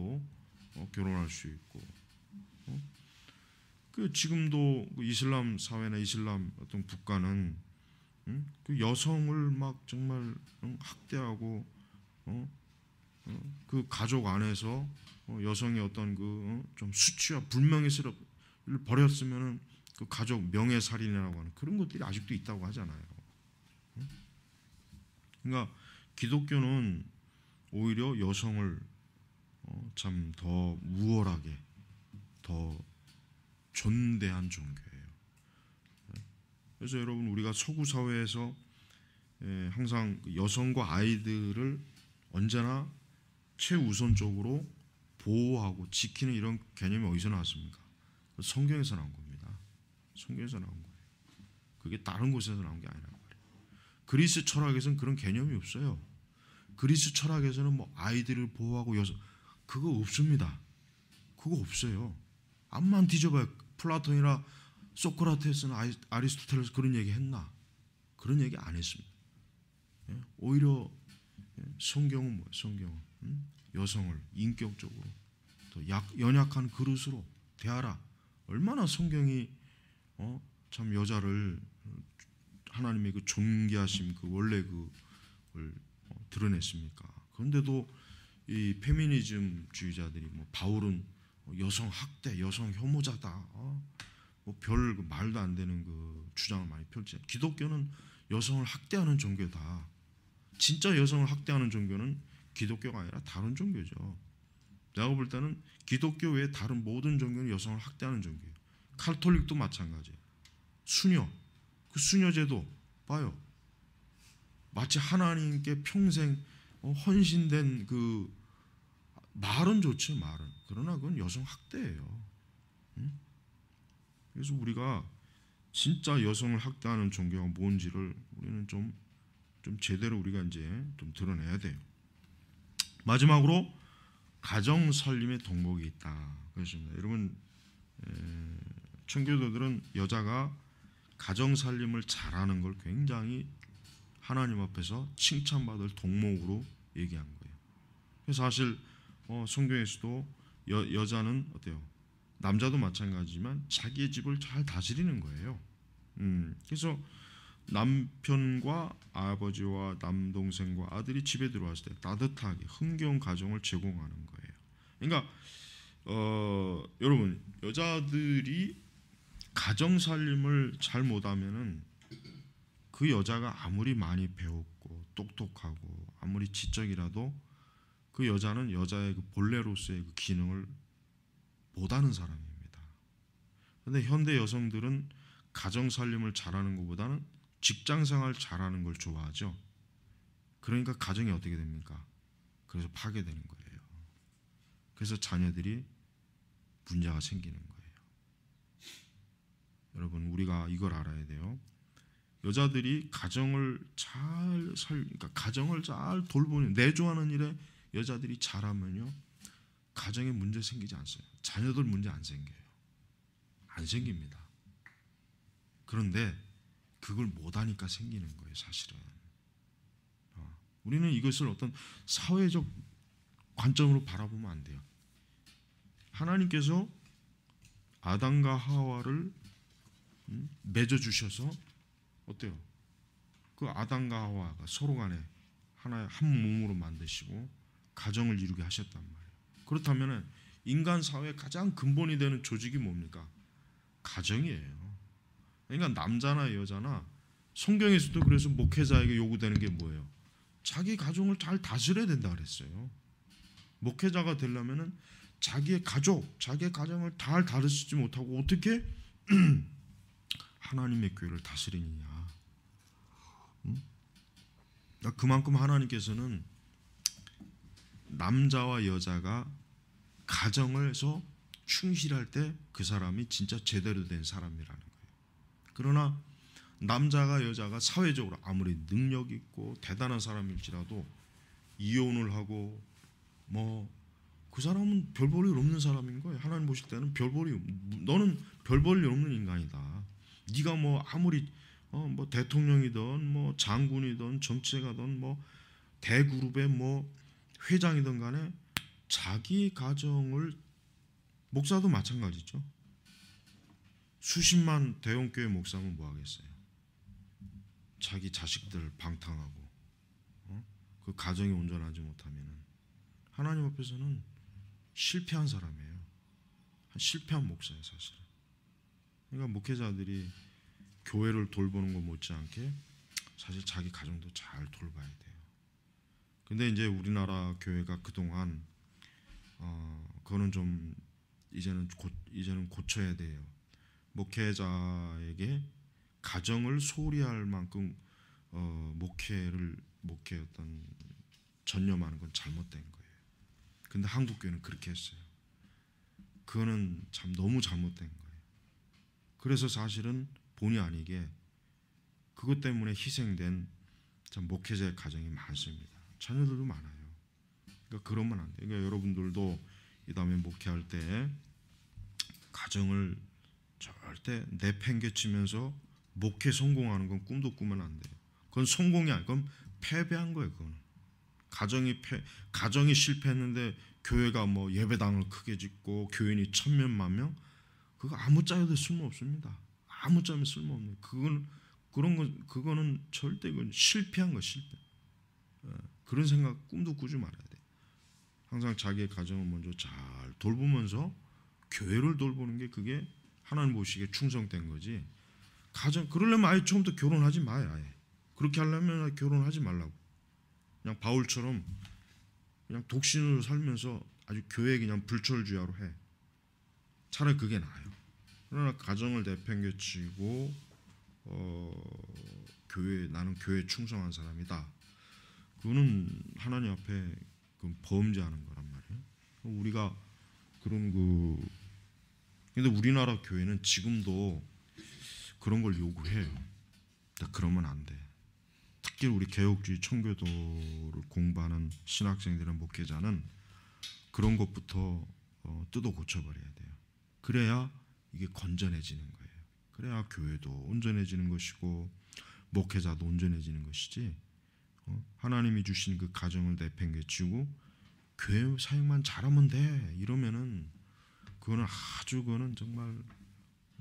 어, 결혼할 수 있고 그 지금도 그 이슬람 사회나 이슬람 어떤 국가는 그 여성을 막 정말 학대하고 어? 어? 그 가족 안에서 어? 여성의 어떤 그 좀 수치와 불명예스럽을 버렸으면은 그 가족 명예 살인이라고 하는 그런 것들이 아직도 있다고 하잖아요. 그러니까 기독교는 오히려 여성을 참더 우월하게 더 존대한 종교예요. 그래서 여러분 우리가 서구 사회에서 예, 항상 그 여성과 아이들을 언제나 최우선적으로 보호하고 지키는 이런 개념이 어디서 나왔습니까? 그 성경에서 나온 겁니다. 성경에서 나온 거예요. 그게 다른 곳에서 나온 게 아니란 말이에요. 그리스 철학에서는 그런 개념이 없어요. 그리스 철학에서는 뭐 아이들을 보호하고 여성 그거 없습니다. 그거 없어요. 앞만 뒤져봐요. 플라톤이나 소크라테스나 아리스토텔레스 그런 얘기 했나? 그런 얘기 안 했습니다. 예? 오히려 예, 성경은 뭐 성경은 음? 여성을 인격적으로 또 약, 연약한 그릇으로 대하라. 얼마나 성경이 어, 참 여자를 어, 하나님의 그 존귀하심 그 원래 그걸 어, 드러냈습니까? 그런데도 이 페미니즘주의자들이 뭐 바울은 뭐 여성 학대, 여성 혐오자다. 어? 뭐별 그 말도 안 되는 그 주장을 많이 펼치. 기독교는 여성을 학대하는 종교다. 진짜 여성을 학대하는 종교는 기독교가 아니라 다른 종교죠. 내가 볼 때는 기독교 외에 다른 모든 종교는 여성을 학대하는 종교예요. 카톨릭도 마찬가지예요. 수녀, 그 수녀제도 봐요. 마치 하나님께 평생 어, 헌신된 그 말은 좋지 말은 그러나 그건 여성 학대예요. 그래서 우리가 진짜 여성을 학대하는 종교가 뭔지를 우리는 좀, 좀 제대로 우리가 이제 좀 드러내야 돼요. 마지막으로 가정 살림의 덕목이 있다. 그렇습니다. 여러분 청교도들은 여자가 가정 살림을 잘하는 걸 굉장히 하나님 앞에서 칭찬받을 덕목으로 얘기한 거예요. 사실 어, 성경에서도 여, 여자는 어때요? 남자도 마찬가지지만 자기의 집을 잘 다스리는 거예요. 음, 그래서 남편과 아버지와 남동생과 아들이 집에 들어왔을 때 따뜻하게 흥겨운 가정을 제공하는 거예요. 그러니까 어, 여러분 여자들이 가정 살림을 잘 못하면은 그 여자가 아무리 많이 배웠고 똑똑하고 아무리 지적이라도 그 여자는 여자의 그 본래로서의 그 기능을 못하는 사람입니다. 그런데 현대 여성들은 가정 살림을 잘하는 것보다는 직장 생활 잘하는 걸 좋아하죠. 그러니까 가정이 어떻게 됩니까? 그래서 파괴되는 거예요. 그래서 자녀들이 문제가 생기는 거예요. 여러분 우리가 이걸 알아야 돼요. 여자들이 가정을 잘 살, 그러니까 가정을 잘 돌보는 내조하는 일에 여자들이 잘하면요 가정에 문제 생기지 않아요 자녀들 문제 안 생겨요. 안 생깁니다. 그런데 그걸 못하니까 생기는 거예요, 사실은. 어, 우리는 이것을 어떤 사회적 관점으로 바라보면 안 돼요. 하나님께서 아담과 하와를 음, 맺어 주셔서 어때요? 그 아담과 하와가 서로 간에 하나의 한 몸으로 만드시고 가정을 이루게 하셨단 말이에요. 그렇다면 인간 사회의 가장 근본이 되는 조직이 뭡니까? 가정이에요. 그러니까 남자나 여자나 성경에서도 그래서 목회자에게 요구되는 게 뭐예요? 자기 가정을 잘 다스려야 된다 그랬어요. 목회자가 되려면은 자기의 가족, 자기의 가정을 잘 다스리지 못하고 어떻게 하나님의 교회를 다스리느냐. 그만큼 하나님께서는 남자와 여자가 가정을서 충실할 때 그 사람이 진짜 제대로 된 사람이라는 거예요. 그러나 남자가 여자가 사회적으로 아무리 능력 있고 대단한 사람일지라도 이혼을 하고 뭐 그 사람은 별 볼일 없는 사람인 거예요. 하나님 보실 때는 별 볼이 너는 별 볼일 없는 인간이다. 네가 뭐 아무리 어뭐 대통령이든 뭐 장군이든 정치가든 뭐 대그룹의 뭐 회장이든 간에 자기 가정을 목사도 마찬가지죠. 수십만 대형교회 목사면 뭐 하겠어요? 자기 자식들 방탕하고 어? 그 가정이 온전하지 못하면은 하나님 앞에서는 실패한 사람이에요. 실패한 목사예요, 사실. 그러니까 목회자들이 교회를 돌보는 거 못지않게 사실 자기 가정도 잘 돌봐야 돼. 근데 이제 우리나라 교회가 그동안 어, 그거는 좀 이제는 고, 이제는 고쳐야 돼요. 목회자에게 가정을 소홀히 할 만큼 어, 목회를 목회 어떤 전념하는 건 잘못된 거예요. 근데 한국 교회는 그렇게 했어요. 그거는 참 너무 잘못된 거예요. 그래서 사실은 본의 아니게 그것 때문에 희생된 참 목회자의 가정이 많습니다. 자녀들도 많아요. 그러니까 그러면 안 돼요. 그러니까 여러분들도 이 다음에 목회할 때 가정을 절대 내팽개치면서 목회 성공하는 건 꿈도 꾸면 안 돼요. 그건 성공이 아니고 패배한 거예요. 그거 가정이 패 가정이 실패했는데 교회가 뭐 예배당을 크게 짓고 교인이 천몇만 명 그거 아무 짜여도 쓸모 없습니다. 아무 짜면 쓸모 없는 그건 그런 건 그거는 절대 그 실패한 거 실패. 그런 생각 꿈도 꾸지 말아야 돼. 항상 자기의 가정을 먼저 잘 돌보면서 교회를 돌보는 게 그게 하나님 보시기에 충성된 거지. 가정 그러려면 아예 처음부터 결혼하지 마요. 아예. 그렇게 하려면 결혼하지 말라고. 그냥 바울처럼 그냥 독신으로 살면서 아주 교회 그냥 불철주야로 해. 차라리 그게 나아요. 그러나 가정을 내팽개치고 어, 교회 나는 교회 충성한 사람이다. 그거는 하나님 앞에 그 범죄하는 거란 말이에요. 우리가 그런 그 근데 우리나라 교회는 지금도 그런 걸 요구해요. 그러면 안 돼. 특히 우리 개혁주의 청교도를 공부하는 신학생들이 목회자는 그런 것부터 어, 뜯어 고쳐버려야 돼요. 그래야 이게 건전해지는 거예요. 그래야 교회도 온전해지는 것이고 목회자도 온전해지는 것이지 어? 하나님이 주신 그 가정을 내팽개치고 교회 사역만 잘하면 돼 이러면은 그거는 아주 그거는 정말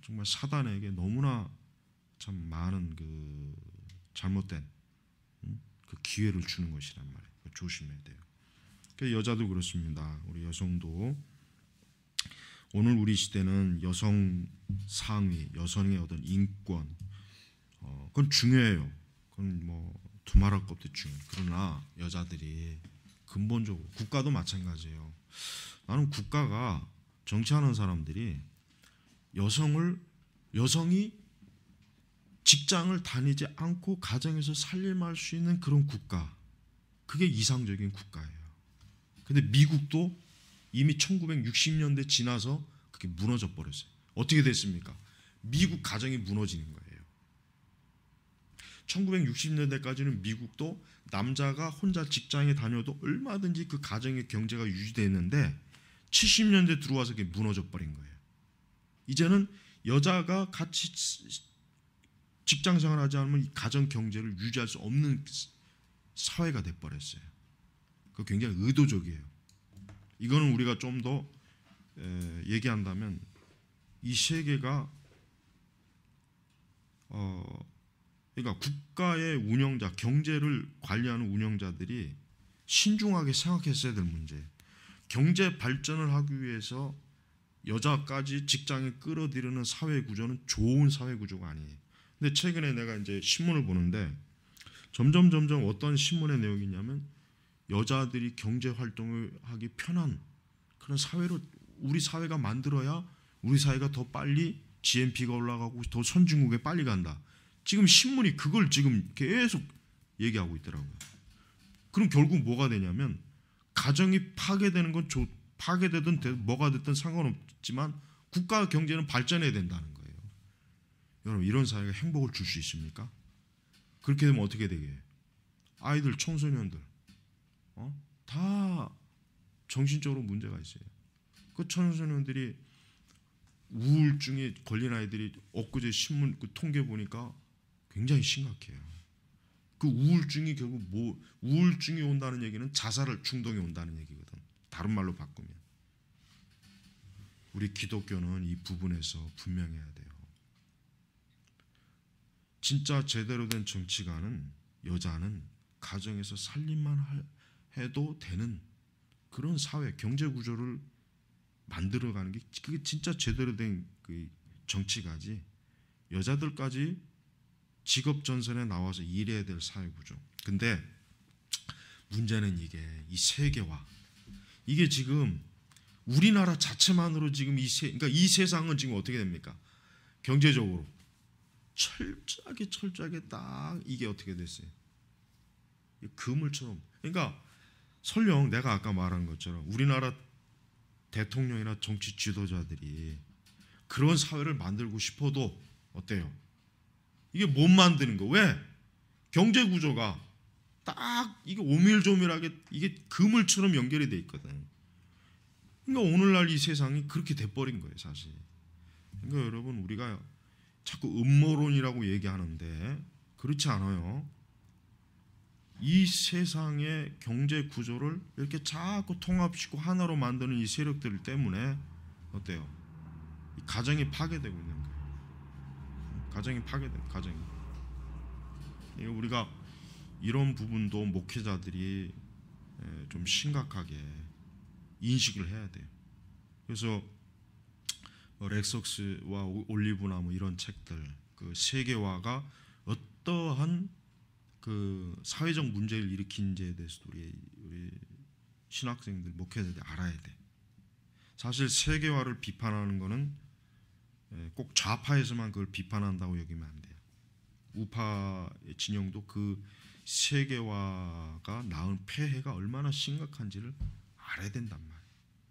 정말 사단에게 너무나 참 많은 그 잘못된 음? 그 기회를 주는 것이란 말이에요. 조심해야 돼요. 그 여자도 그렇습니다. 우리 여성도 오늘 우리 시대는 여성 상위, 여성의 어떤 인권, 어, 그건 중요해요. 그건 뭐 두말할 것도 중. 그러나 여자들이 근본적으로 국가도 마찬가지예요. 나는 국가가 정치하는 사람들이 여성을 여성이 직장을 다니지 않고 가정에서 살림할 수 있는 그런 국가. 그게 이상적인 국가예요. 근데 미국도 이미 1960년대 지나서 그게 무너져 버렸어요. 어떻게 됐습니까? 미국 가정이 무너지는 거예요. 1960년대까지는 미국도 남자가 혼자 직장에 다녀도 얼마든지 그 가정의 경제가 유지됐는데 70년대 들어와서 그게 무너져 버린 거예요. 이제는 여자가 같이 직장 생활하지 않으면 가정 경제를 유지할 수 없는 사회가 돼 버렸어요. 그 굉장히 의도적이에요. 이거는 우리가 좀 더 얘기한다면 이 세계가 어 그러니까 국가의 운영자, 경제를 관리하는 운영자들이 신중하게 생각했어야 될 문제. 경제 발전을 하기 위해서 여자까지 직장에 끌어들이는 사회 구조는 좋은 사회 구조가 아니에요. 근데 최근에 내가 이제 신문을 보는데 점점 점점 어떤 신문의 내용이냐면 여자들이 경제 활동을 하기 편한 그런 사회로 우리 사회가 만들어야 우리 사회가 더 빨리 GNP가 올라가고 더 선진국에 빨리 간다. 지금 신문이 그걸 지금 계속 얘기하고 있더라고요. 그럼 결국 뭐가 되냐면 가정이 파괴되는 건 조, 파괴되든 되, 뭐가 됐든 상관없지만 국가 경제는 발전해야 된다는 거예요. 여러분 이런 사회가 행복을 줄 수 있습니까? 그렇게 되면 어떻게 되게? 아이들, 청소년들 어? 다 정신적으로 문제가 있어요. 그 청소년들이 우울증에 걸린 아이들이 엊그제 신문 그 통계 보니까 굉장히 심각해요. 그 우울증이 결국 뭐 우울증이 온다는 얘기는 자살을 충동이 온다는 얘기거든. 다른 말로 바꾸면 우리 기독교는 이 부분에서 분명해야 돼요. 진짜 제대로 된 정치가는 여자는 가정에서 살림만 해도 되는 그런 사회 경제 구조를 만들어가는 게 그게 진짜 제대로 된 그 정치가지 여자들까지 직업 전선에 나와서 일해야 될 사회 구조. 근데 문제는 이게 이 세계화. 이게 지금 우리나라 자체만으로 지금 이 세, 그러니까 이 세상은 지금 어떻게 됩니까? 경제적으로 철저하게 철저하게 딱 이게 어떻게 됐어요? 그물처럼. 그러니까 설령 내가 아까 말한 것처럼 우리나라 대통령이나 정치 지도자들이 그런 사회를 만들고 싶어도 어때요? 이게 못 만드는 거. 왜? 경제 구조가 딱 이게 오밀조밀하게 이게 그물처럼 연결이 돼 있거든. 그러니까 오늘날 이 세상이 그렇게 돼버린 거예요, 사실. 그러니까 여러분 우리가 자꾸 음모론이라고 얘기하는데 그렇지 않아요. 이 세상의 경제 구조를 이렇게 자꾸 통합시고 하나로 만드는 이 세력들 때문에 어때요? 가정이 파괴되고 있는 가정이 파괴된 가정이. 이 예, 우리가 이런 부분도 목회자들이 예, 좀 심각하게 인식을 해야 돼요. 그래서 어, 렉석스와 올리브나 뭐 이런 책들 그 세계화가 어떠한 그 사회적 문제를 일으킨지에 대해서 우리 우리 신학생들 목회자들이 알아야 돼. 사실 세계화를 비판하는 것은 예, 꼭 좌파에서만 그걸 비판한다고 여기면 안 돼요. 우파 진영도 그 세계화가 낳은 폐해가 얼마나 심각한지를 알아야 된단 말이에요.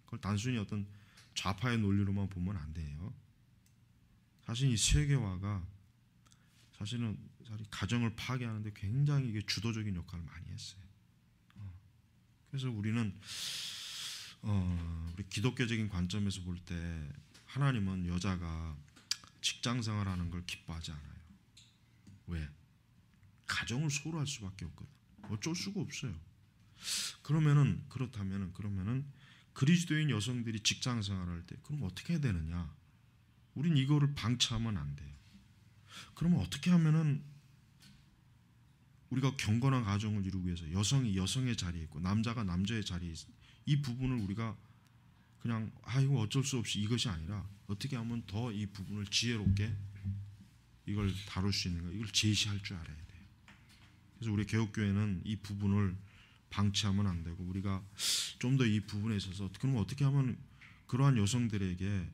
그걸 단순히 어떤 좌파의 논리로만 보면 안 돼요. 사실 이 세계화가 사실은 가정을 파괴하는데 굉장히 이게 주도적인 역할을 많이 했어요. 어. 그래서 우리는 어, 우리 기독교적인 관점에서 볼때 하나님은 여자가 직장 생활하는 걸 기뻐하지 않아요. 왜? 가정을 소홀할 수밖에 없거든. 어쩔 수가 없어요. 그러면은 그렇다면은 그러면은 그리스도인 여성들이 직장 생활할 때 그럼 어떻게 해야 되느냐? 우린 이거를 방치하면 안 돼요. 그러면 어떻게 하면은 우리가 경건한 가정을 이루기 위해서 여성이 여성의 자리에 있고 남자가 남자의 자리에 있이 부분을 우리가 그냥 아 이거 어쩔 수 없이 이것이 아니라 어떻게 하면 더 이 부분을 지혜롭게 이걸 다룰 수 있는가 이걸 제시할 줄 알아야 돼요. 그래서 우리 개혁교회는 이 부분을 방치하면 안 되고 우리가 좀 더 이 부분에 있어서 그럼 어떻게 하면 그러한 여성들에게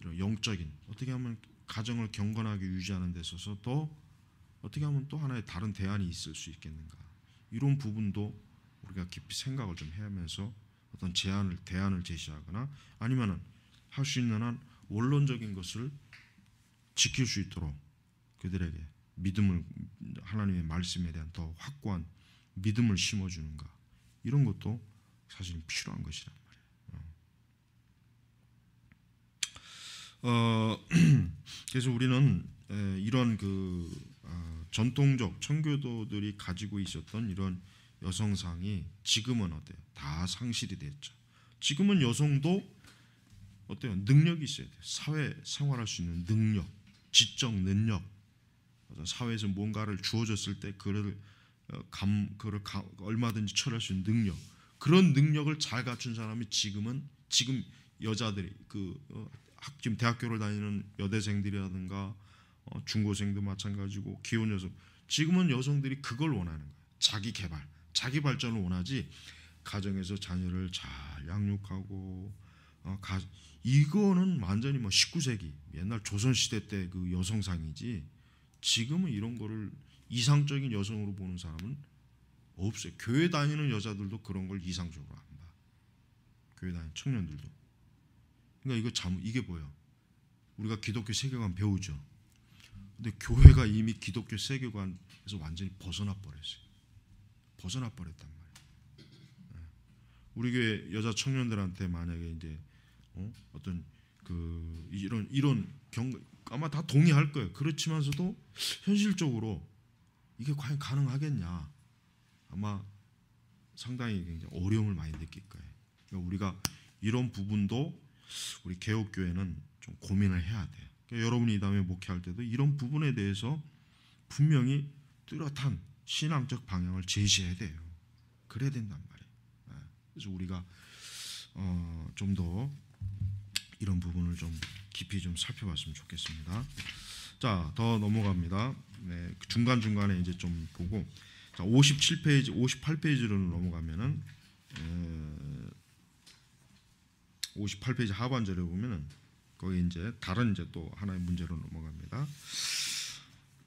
이런 영적인 어떻게 하면 가정을 경건하게 유지하는 데 있어서 더 어떻게 하면 또 하나의 다른 대안이 있을 수 있겠는가 이런 부분도 우리가 깊이 생각을 좀 해하면서 야 어떤 제안을 대안을 제시하거나 아니면은 할 수 있는 한 원론적인 것을 지킬 수 있도록 그들에게 믿음을 하나님의 말씀에 대한 더 확고한 믿음을 심어주는가 이런 것도 사실 필요한 것이란 말이에요. 어, 그래서 우리는 이런 그 아, 전통적 청교도들이 가지고 있었던 이런 여성상이 지금은 어때요? 다 상실이 됐죠. 지금은 여성도 어때요? 능력이 있어야 돼요. 사회 생활할 수 있는 능력, 지적 능력. 사회에서 뭔가를 주어졌을 때 그를 어, 감, 그를 감, 얼마든지 처리할 수 있는 능력. 그런 능력을 잘 갖춘 사람이 지금은 지금 여자들이 그 어, 지금 대학교를 다니는 여대생들이라든가 어, 중고생도 마찬가지고 기혼 여성 지금은 여성들이 그걸 원하는 거예요. 자기 개발. 자기 발전을 원하지 가정에서 자녀를 잘 양육하고 어, 가, 이거는 완전히 뭐 19세기 옛날 조선 시대 때 그 여성상이지 지금은 이런 거를 이상적인 여성으로 보는 사람은 없어요. 교회 다니는 여자들도 그런 걸 이상적으로 안 봐. 교회 다니는 청년들도. 그러니까 이거 잠 이게 뭐예요 우리가 기독교 세계관 배우죠. 근데 교회가 이미 기독교 세계관에서 완전히 벗어나 버렸어요. 벗어나 버렸단 말이에요. 예. 우리 교회 여자 청년들한테 만약에 이제 어? 어떤 그 이런 이런 경 아마 다 동의할 거예요. 그렇지만서도 현실적으로 이게 과연 가능하겠냐? 아마 상당히 굉장히 어려움을 많이 느낄 거예요. 그러니까 우리가 이런 부분도 우리 개혁 교회는 좀 고민을 해야 돼요. 그러니까 여러분이 다음에 목회할 때도 이런 부분에 대해서 분명히 뚜렷한 신앙적 방향을 제시해야 돼요. 그래야 된단 말이에요. 네. 그래서 우리가 어, 좀더 이런 부분을 좀 깊이 좀 살펴봤으면 좋겠습니다. 자, 더 넘어갑니다. 네, 중간 중간에 이제 좀 보고 자, 57페이지, 58페이지로 넘어가면은 에, 58페이지 하반절에 보면은 거기 이제 다른 이제 또 하나의 문제로 넘어갑니다.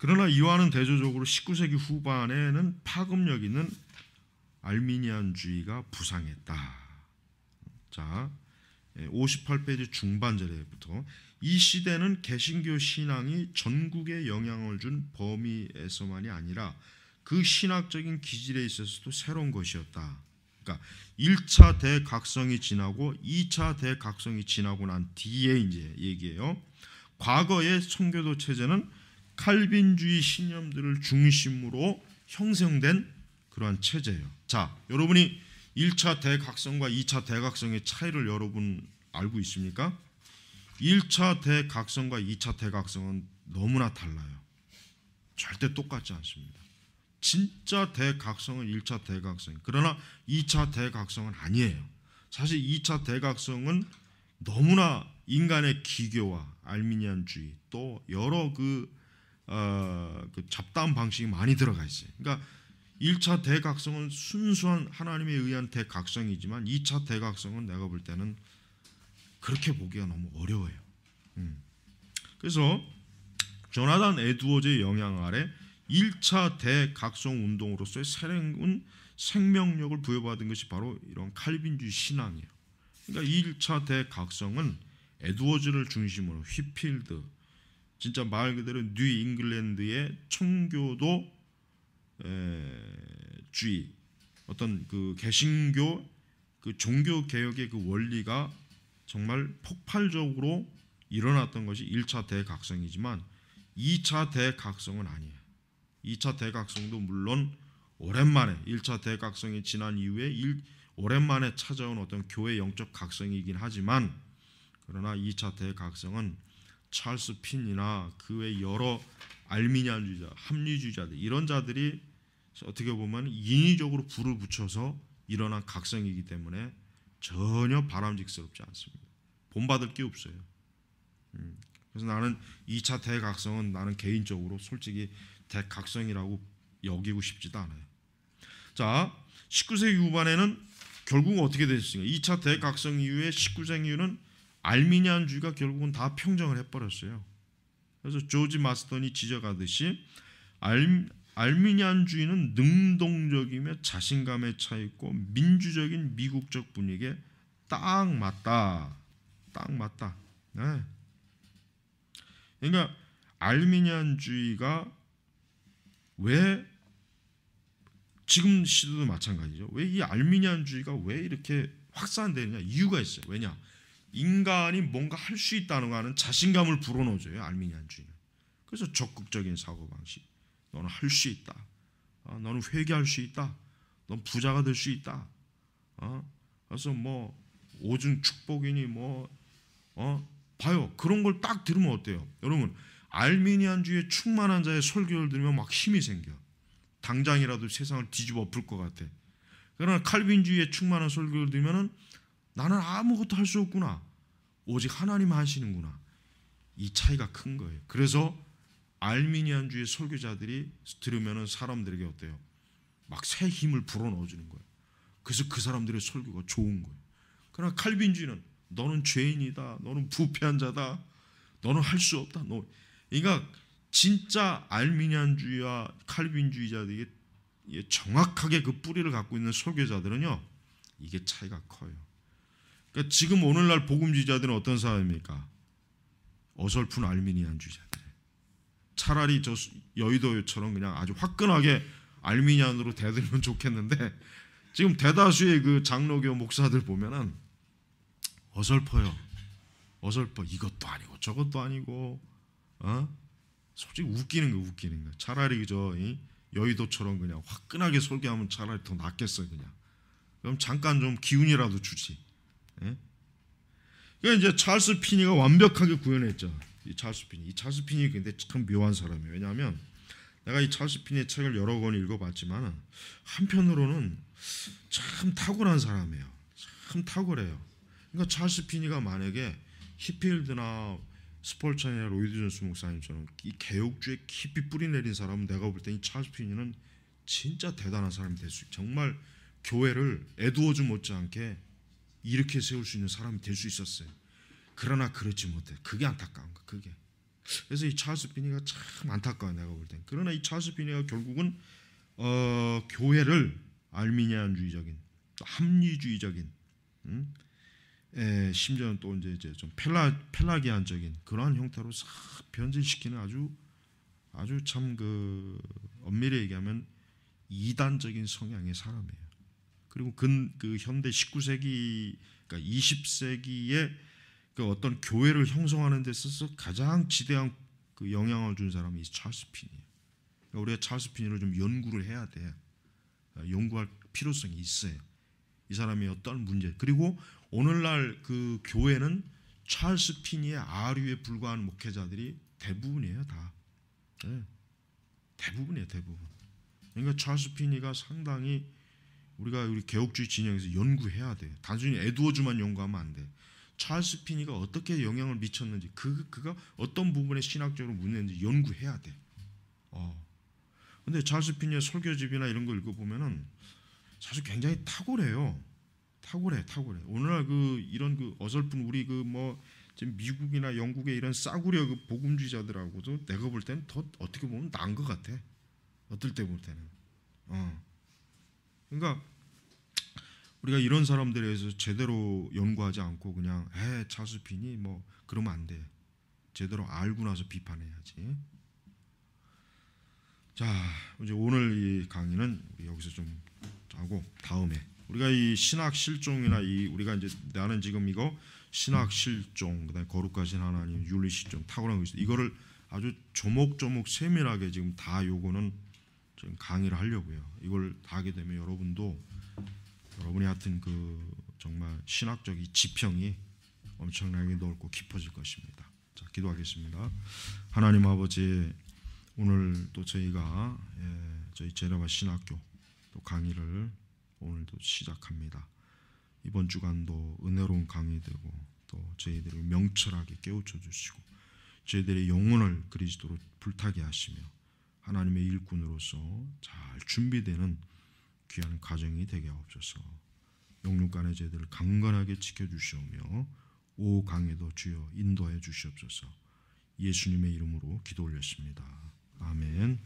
그러나 이와는 대조적으로 19세기 후반에는 파급력 있는 알미니안주의가 부상했다. 자, 58페이지 예, 중반절에부터 이 시대는 개신교 신앙이 전국에 영향을 준 범위에서만이 아니라 그 신학적인 기질에 있어서도 새로운 것이었다. 그러니까 1차 대각성이 지나고 2차 대각성이 지나고 난 뒤에 이제 얘기해요. 과거의 청교도 체제는 칼빈주의 신념들을 중심으로 형성된 그러한 체제예요. 자, 여러분이 1차 대각성과 2차 대각성의 차이를 여러분 알고 있습니까? 1차 대각성과 2차 대각성은 너무나 달라요. 절대 똑같지 않습니다. 진짜 대각성은 1차 대각성. 그러나 2차 대각성은 아니에요. 사실 2차 대각성은 너무나 인간의 기교와 알미니안주의 또 여러 그 어, 그 잡다한 방식이 많이 들어가 있어요. 그러니까 1차 대각성은 순수한 하나님에 의한 대각성이지만 2차 대각성은 내가 볼 때는 그렇게 보기가 너무 어려워요. 음. 그래서 조나단 에드워즈의 영향 아래 1차 대각성 운동으로서의 새로운 생명력을 부여받은 것이 바로 이런 칼빈주의 신앙이에요. 그러니까 1차 대각성은 에드워즈를 중심으로 휘필드, 진짜 말 그대로 뉴 잉글랜드의 청교도 주의 어떤 그 개신교 그 종교 개혁의 그 원리가 정말 폭발적으로 일어났던 것이 1차 대각성이지만 2차 대각성은 아니에요. 2차 대각성도 물론 오랜만에 1차 대각성이 지난 이후에 일, 오랜만에 찾아온 어떤 교회 영적 각성이긴 하지만 그러나 2차 대각성은 찰스 핀이나 그 외 여러 알미니안주의자, 합리주의자들 이런 자들이 어떻게 보면 인위적으로 불을 붙여서 일어난 각성이기 때문에 전혀 바람직스럽지 않습니다. 본받을 게 없어요. 음, 그래서 나는 2차 대각성은 나는 개인적으로 솔직히 대각성이라고 여기고 싶지도 않아요. 자, 19세기 후반에는 결국 어떻게 됐습니까? 2차 대각성 이후에 19세기 이후는 알미니안주의가 결국은 다 평정을 해버렸어요. 그래서 조지 마스턴이 지적하듯이 알, 알미니안주의는 능동적이며 자신감에 차 있고 민주적인 미국적 분위기에 딱 맞다. 딱 맞다. 네. 그러니까 알미니안주의가 왜 지금 시도도 마찬가지죠. 왜 이 알미니안주의가 왜 이렇게 확산되느냐 이유가 있어요. 왜냐? 인간이 뭔가 할 수 있다는 거 하는 자신감을 불어넣어줘요. 알미니안주의는. 그래서 적극적인 사고방식. 너는 할 수 있다. 어, 너는 회개할 수 있다. 넌 부자가 될 수 있다. 어? 그래서 뭐 오줌 축복이니 뭐 어? 봐요. 그런 걸 딱 들으면 어때요? 여러분 알미니안주의에 충만한 자의 설교를 들으면 막 힘이 생겨. 당장이라도 세상을 뒤집어 풀 것 같아. 그러나 칼빈주의에 충만한 설교를 들으면은 나는 아무것도 할 수 없구나. 오직 하나님 하시는구나. 이 차이가 큰 거예요. 그래서 알미니안주의 설교자들이 들으면은 사람들에게 어때요? 막 새 힘을 불어넣어 주는 거예요. 그래서 그 사람들의 설교가 좋은 거예요. 그러나 칼빈주의는 너는 죄인이다. 너는 부패한 자다. 너는 할 수 없다. 너 그러니까 진짜 알미니안주의와 칼빈주의자들이 정확하게 그 뿌리를 갖고 있는 설교자들은요. 이게 차이가 커요. 그러니까 지금 오늘날 복음주의자들은 어떤 사람입니까? 어설픈 알미니안 주의자들. 차라리 저 여의도처럼 그냥 아주 화끈하게 알미니안으로 대들면 좋겠는데 지금 대다수의 그 장로교 목사들 보면은 어설퍼요. 어설퍼. 이것도 아니고 저것도 아니고 어? 솔직히 웃기는 거 웃기는 거. 차라리 저 여의도처럼 그냥 화끈하게 설교하면 차라리 더 낫겠어요 그냥. 그럼 잠깐 좀 기운이라도 주지. 그러니까 이제 찰스 피니가 완벽하게 구현했죠. 이 찰스 피니. 이 찰스 피니 근데 참 묘한 사람이에요. 왜냐하면 내가 이 찰스 피니의 책을 여러 권 읽어봤지만 한편으로는 참 탁월한 사람이에요. 참 탁월해요. 그러니까 찰스 피니가 만약에 히필드나 스폴찬이나 로이드 존스 목사님처럼 이 개혁주의 깊이 뿌리 내린 사람은 내가 볼때이 찰스 피니는 진짜 대단한 사람이 될수 있어요. 정말 교회를 에드워즈 못지않게 이렇게 세울 수 있는 사람이 될 수 있었어요. 그러나 그렇지 못해. 그게 안타까운 거. 그게. 그래서 이 찰스 비니가 참 안타까워 내가 볼 땐. 그러나 이 찰스 비니가 결국은 어, 교회를 알미니안주의적인 합리주의적인 음? 에, 심지어는 또 이제, 이제 좀 펠라 펠라기안적인 그러한 형태로 싹 변질시키는 아주 아주 참 그 엄밀히 얘기하면 이단적인 성향의 사람이에요. 그리고 근그 현대 19세기 그러니까 20세기에 그 어떤 교회를 형성하는 데 있어서 가장 지대한 그 영향을 준 사람이 찰스 핀이에요. 그러니까 우리가 찰스 핀을 좀 연구를 해야 돼. 그러니까 연구할 필요성이 있어요. 이 사람이 어떤 문제 그리고 오늘날 그 교회는 찰스 피니의 아류에 불과한 목회자들이 대부분이에요 다 네. 대부분이에요 대부분 그러니까 찰스 피니가 상당히 우리가 우리 개혁주의 진영에서 연구해야 돼. 단순히 에드워즈만 연구하면 안 돼. 찰스 피니가 어떻게 영향을 미쳤는지 그 그가 어떤 부분에 신학적으로 묻는지 연구해야 돼. 어. 근데 찰스 피니의 설교집이나 이런 거 읽어보면은 사실 굉장히 탁월해요. 탁월해, 탁월해. 오늘날 그 이런 그 어설픈 우리 그 뭐 지금 미국이나 영국의 이런 싸구려 그 복음주의자들하고도 내가 볼 때는 더 어떻게 보면 나은 것 같아. 어떨 때 볼 때는. 어. 그러니까 우리가 이런 사람들에 대해서 제대로 연구하지 않고 그냥 에자수피이뭐 그러면 안 돼. 제대로 알고 나서 비판해야지. 자 이제 오늘 이 강의는 여기서 좀 하고 다음에 우리가 이 신학 실종이나 이 우리가 이제 나는 지금 이거 신학 실종 그다음에 거룩하신 하나님 윤리 실종 탁월한 것이 이거를 아주 조목조목 세밀하게 지금 다 요거는 지금 강의를 하려고요. 이걸 다 하게 되면 여러분도 여러분이 하여튼 그 정말 신학적 인 지평이 엄청나게 넓고 깊어질 것입니다. 자, 기도하겠습니다. 하나님 아버지 오늘 또 저희가 예, 저희 제레바 신학교 또 강의를 오늘도 시작합니다. 이번 주간도 은혜로운 강의되고 또 저희들을 명철하게 깨우쳐 주시고 저희들의 영혼을 그리스도로 불타게 하시며 하나님의 일꾼으로서 잘 준비되는 귀한 가정이 되게 하옵소서. 영육간의 죄들을 강건하게 지켜주시오며 오강에도 주여 인도해 주시옵소서. 예수님의 이름으로 기도 올렸습니다. 아멘.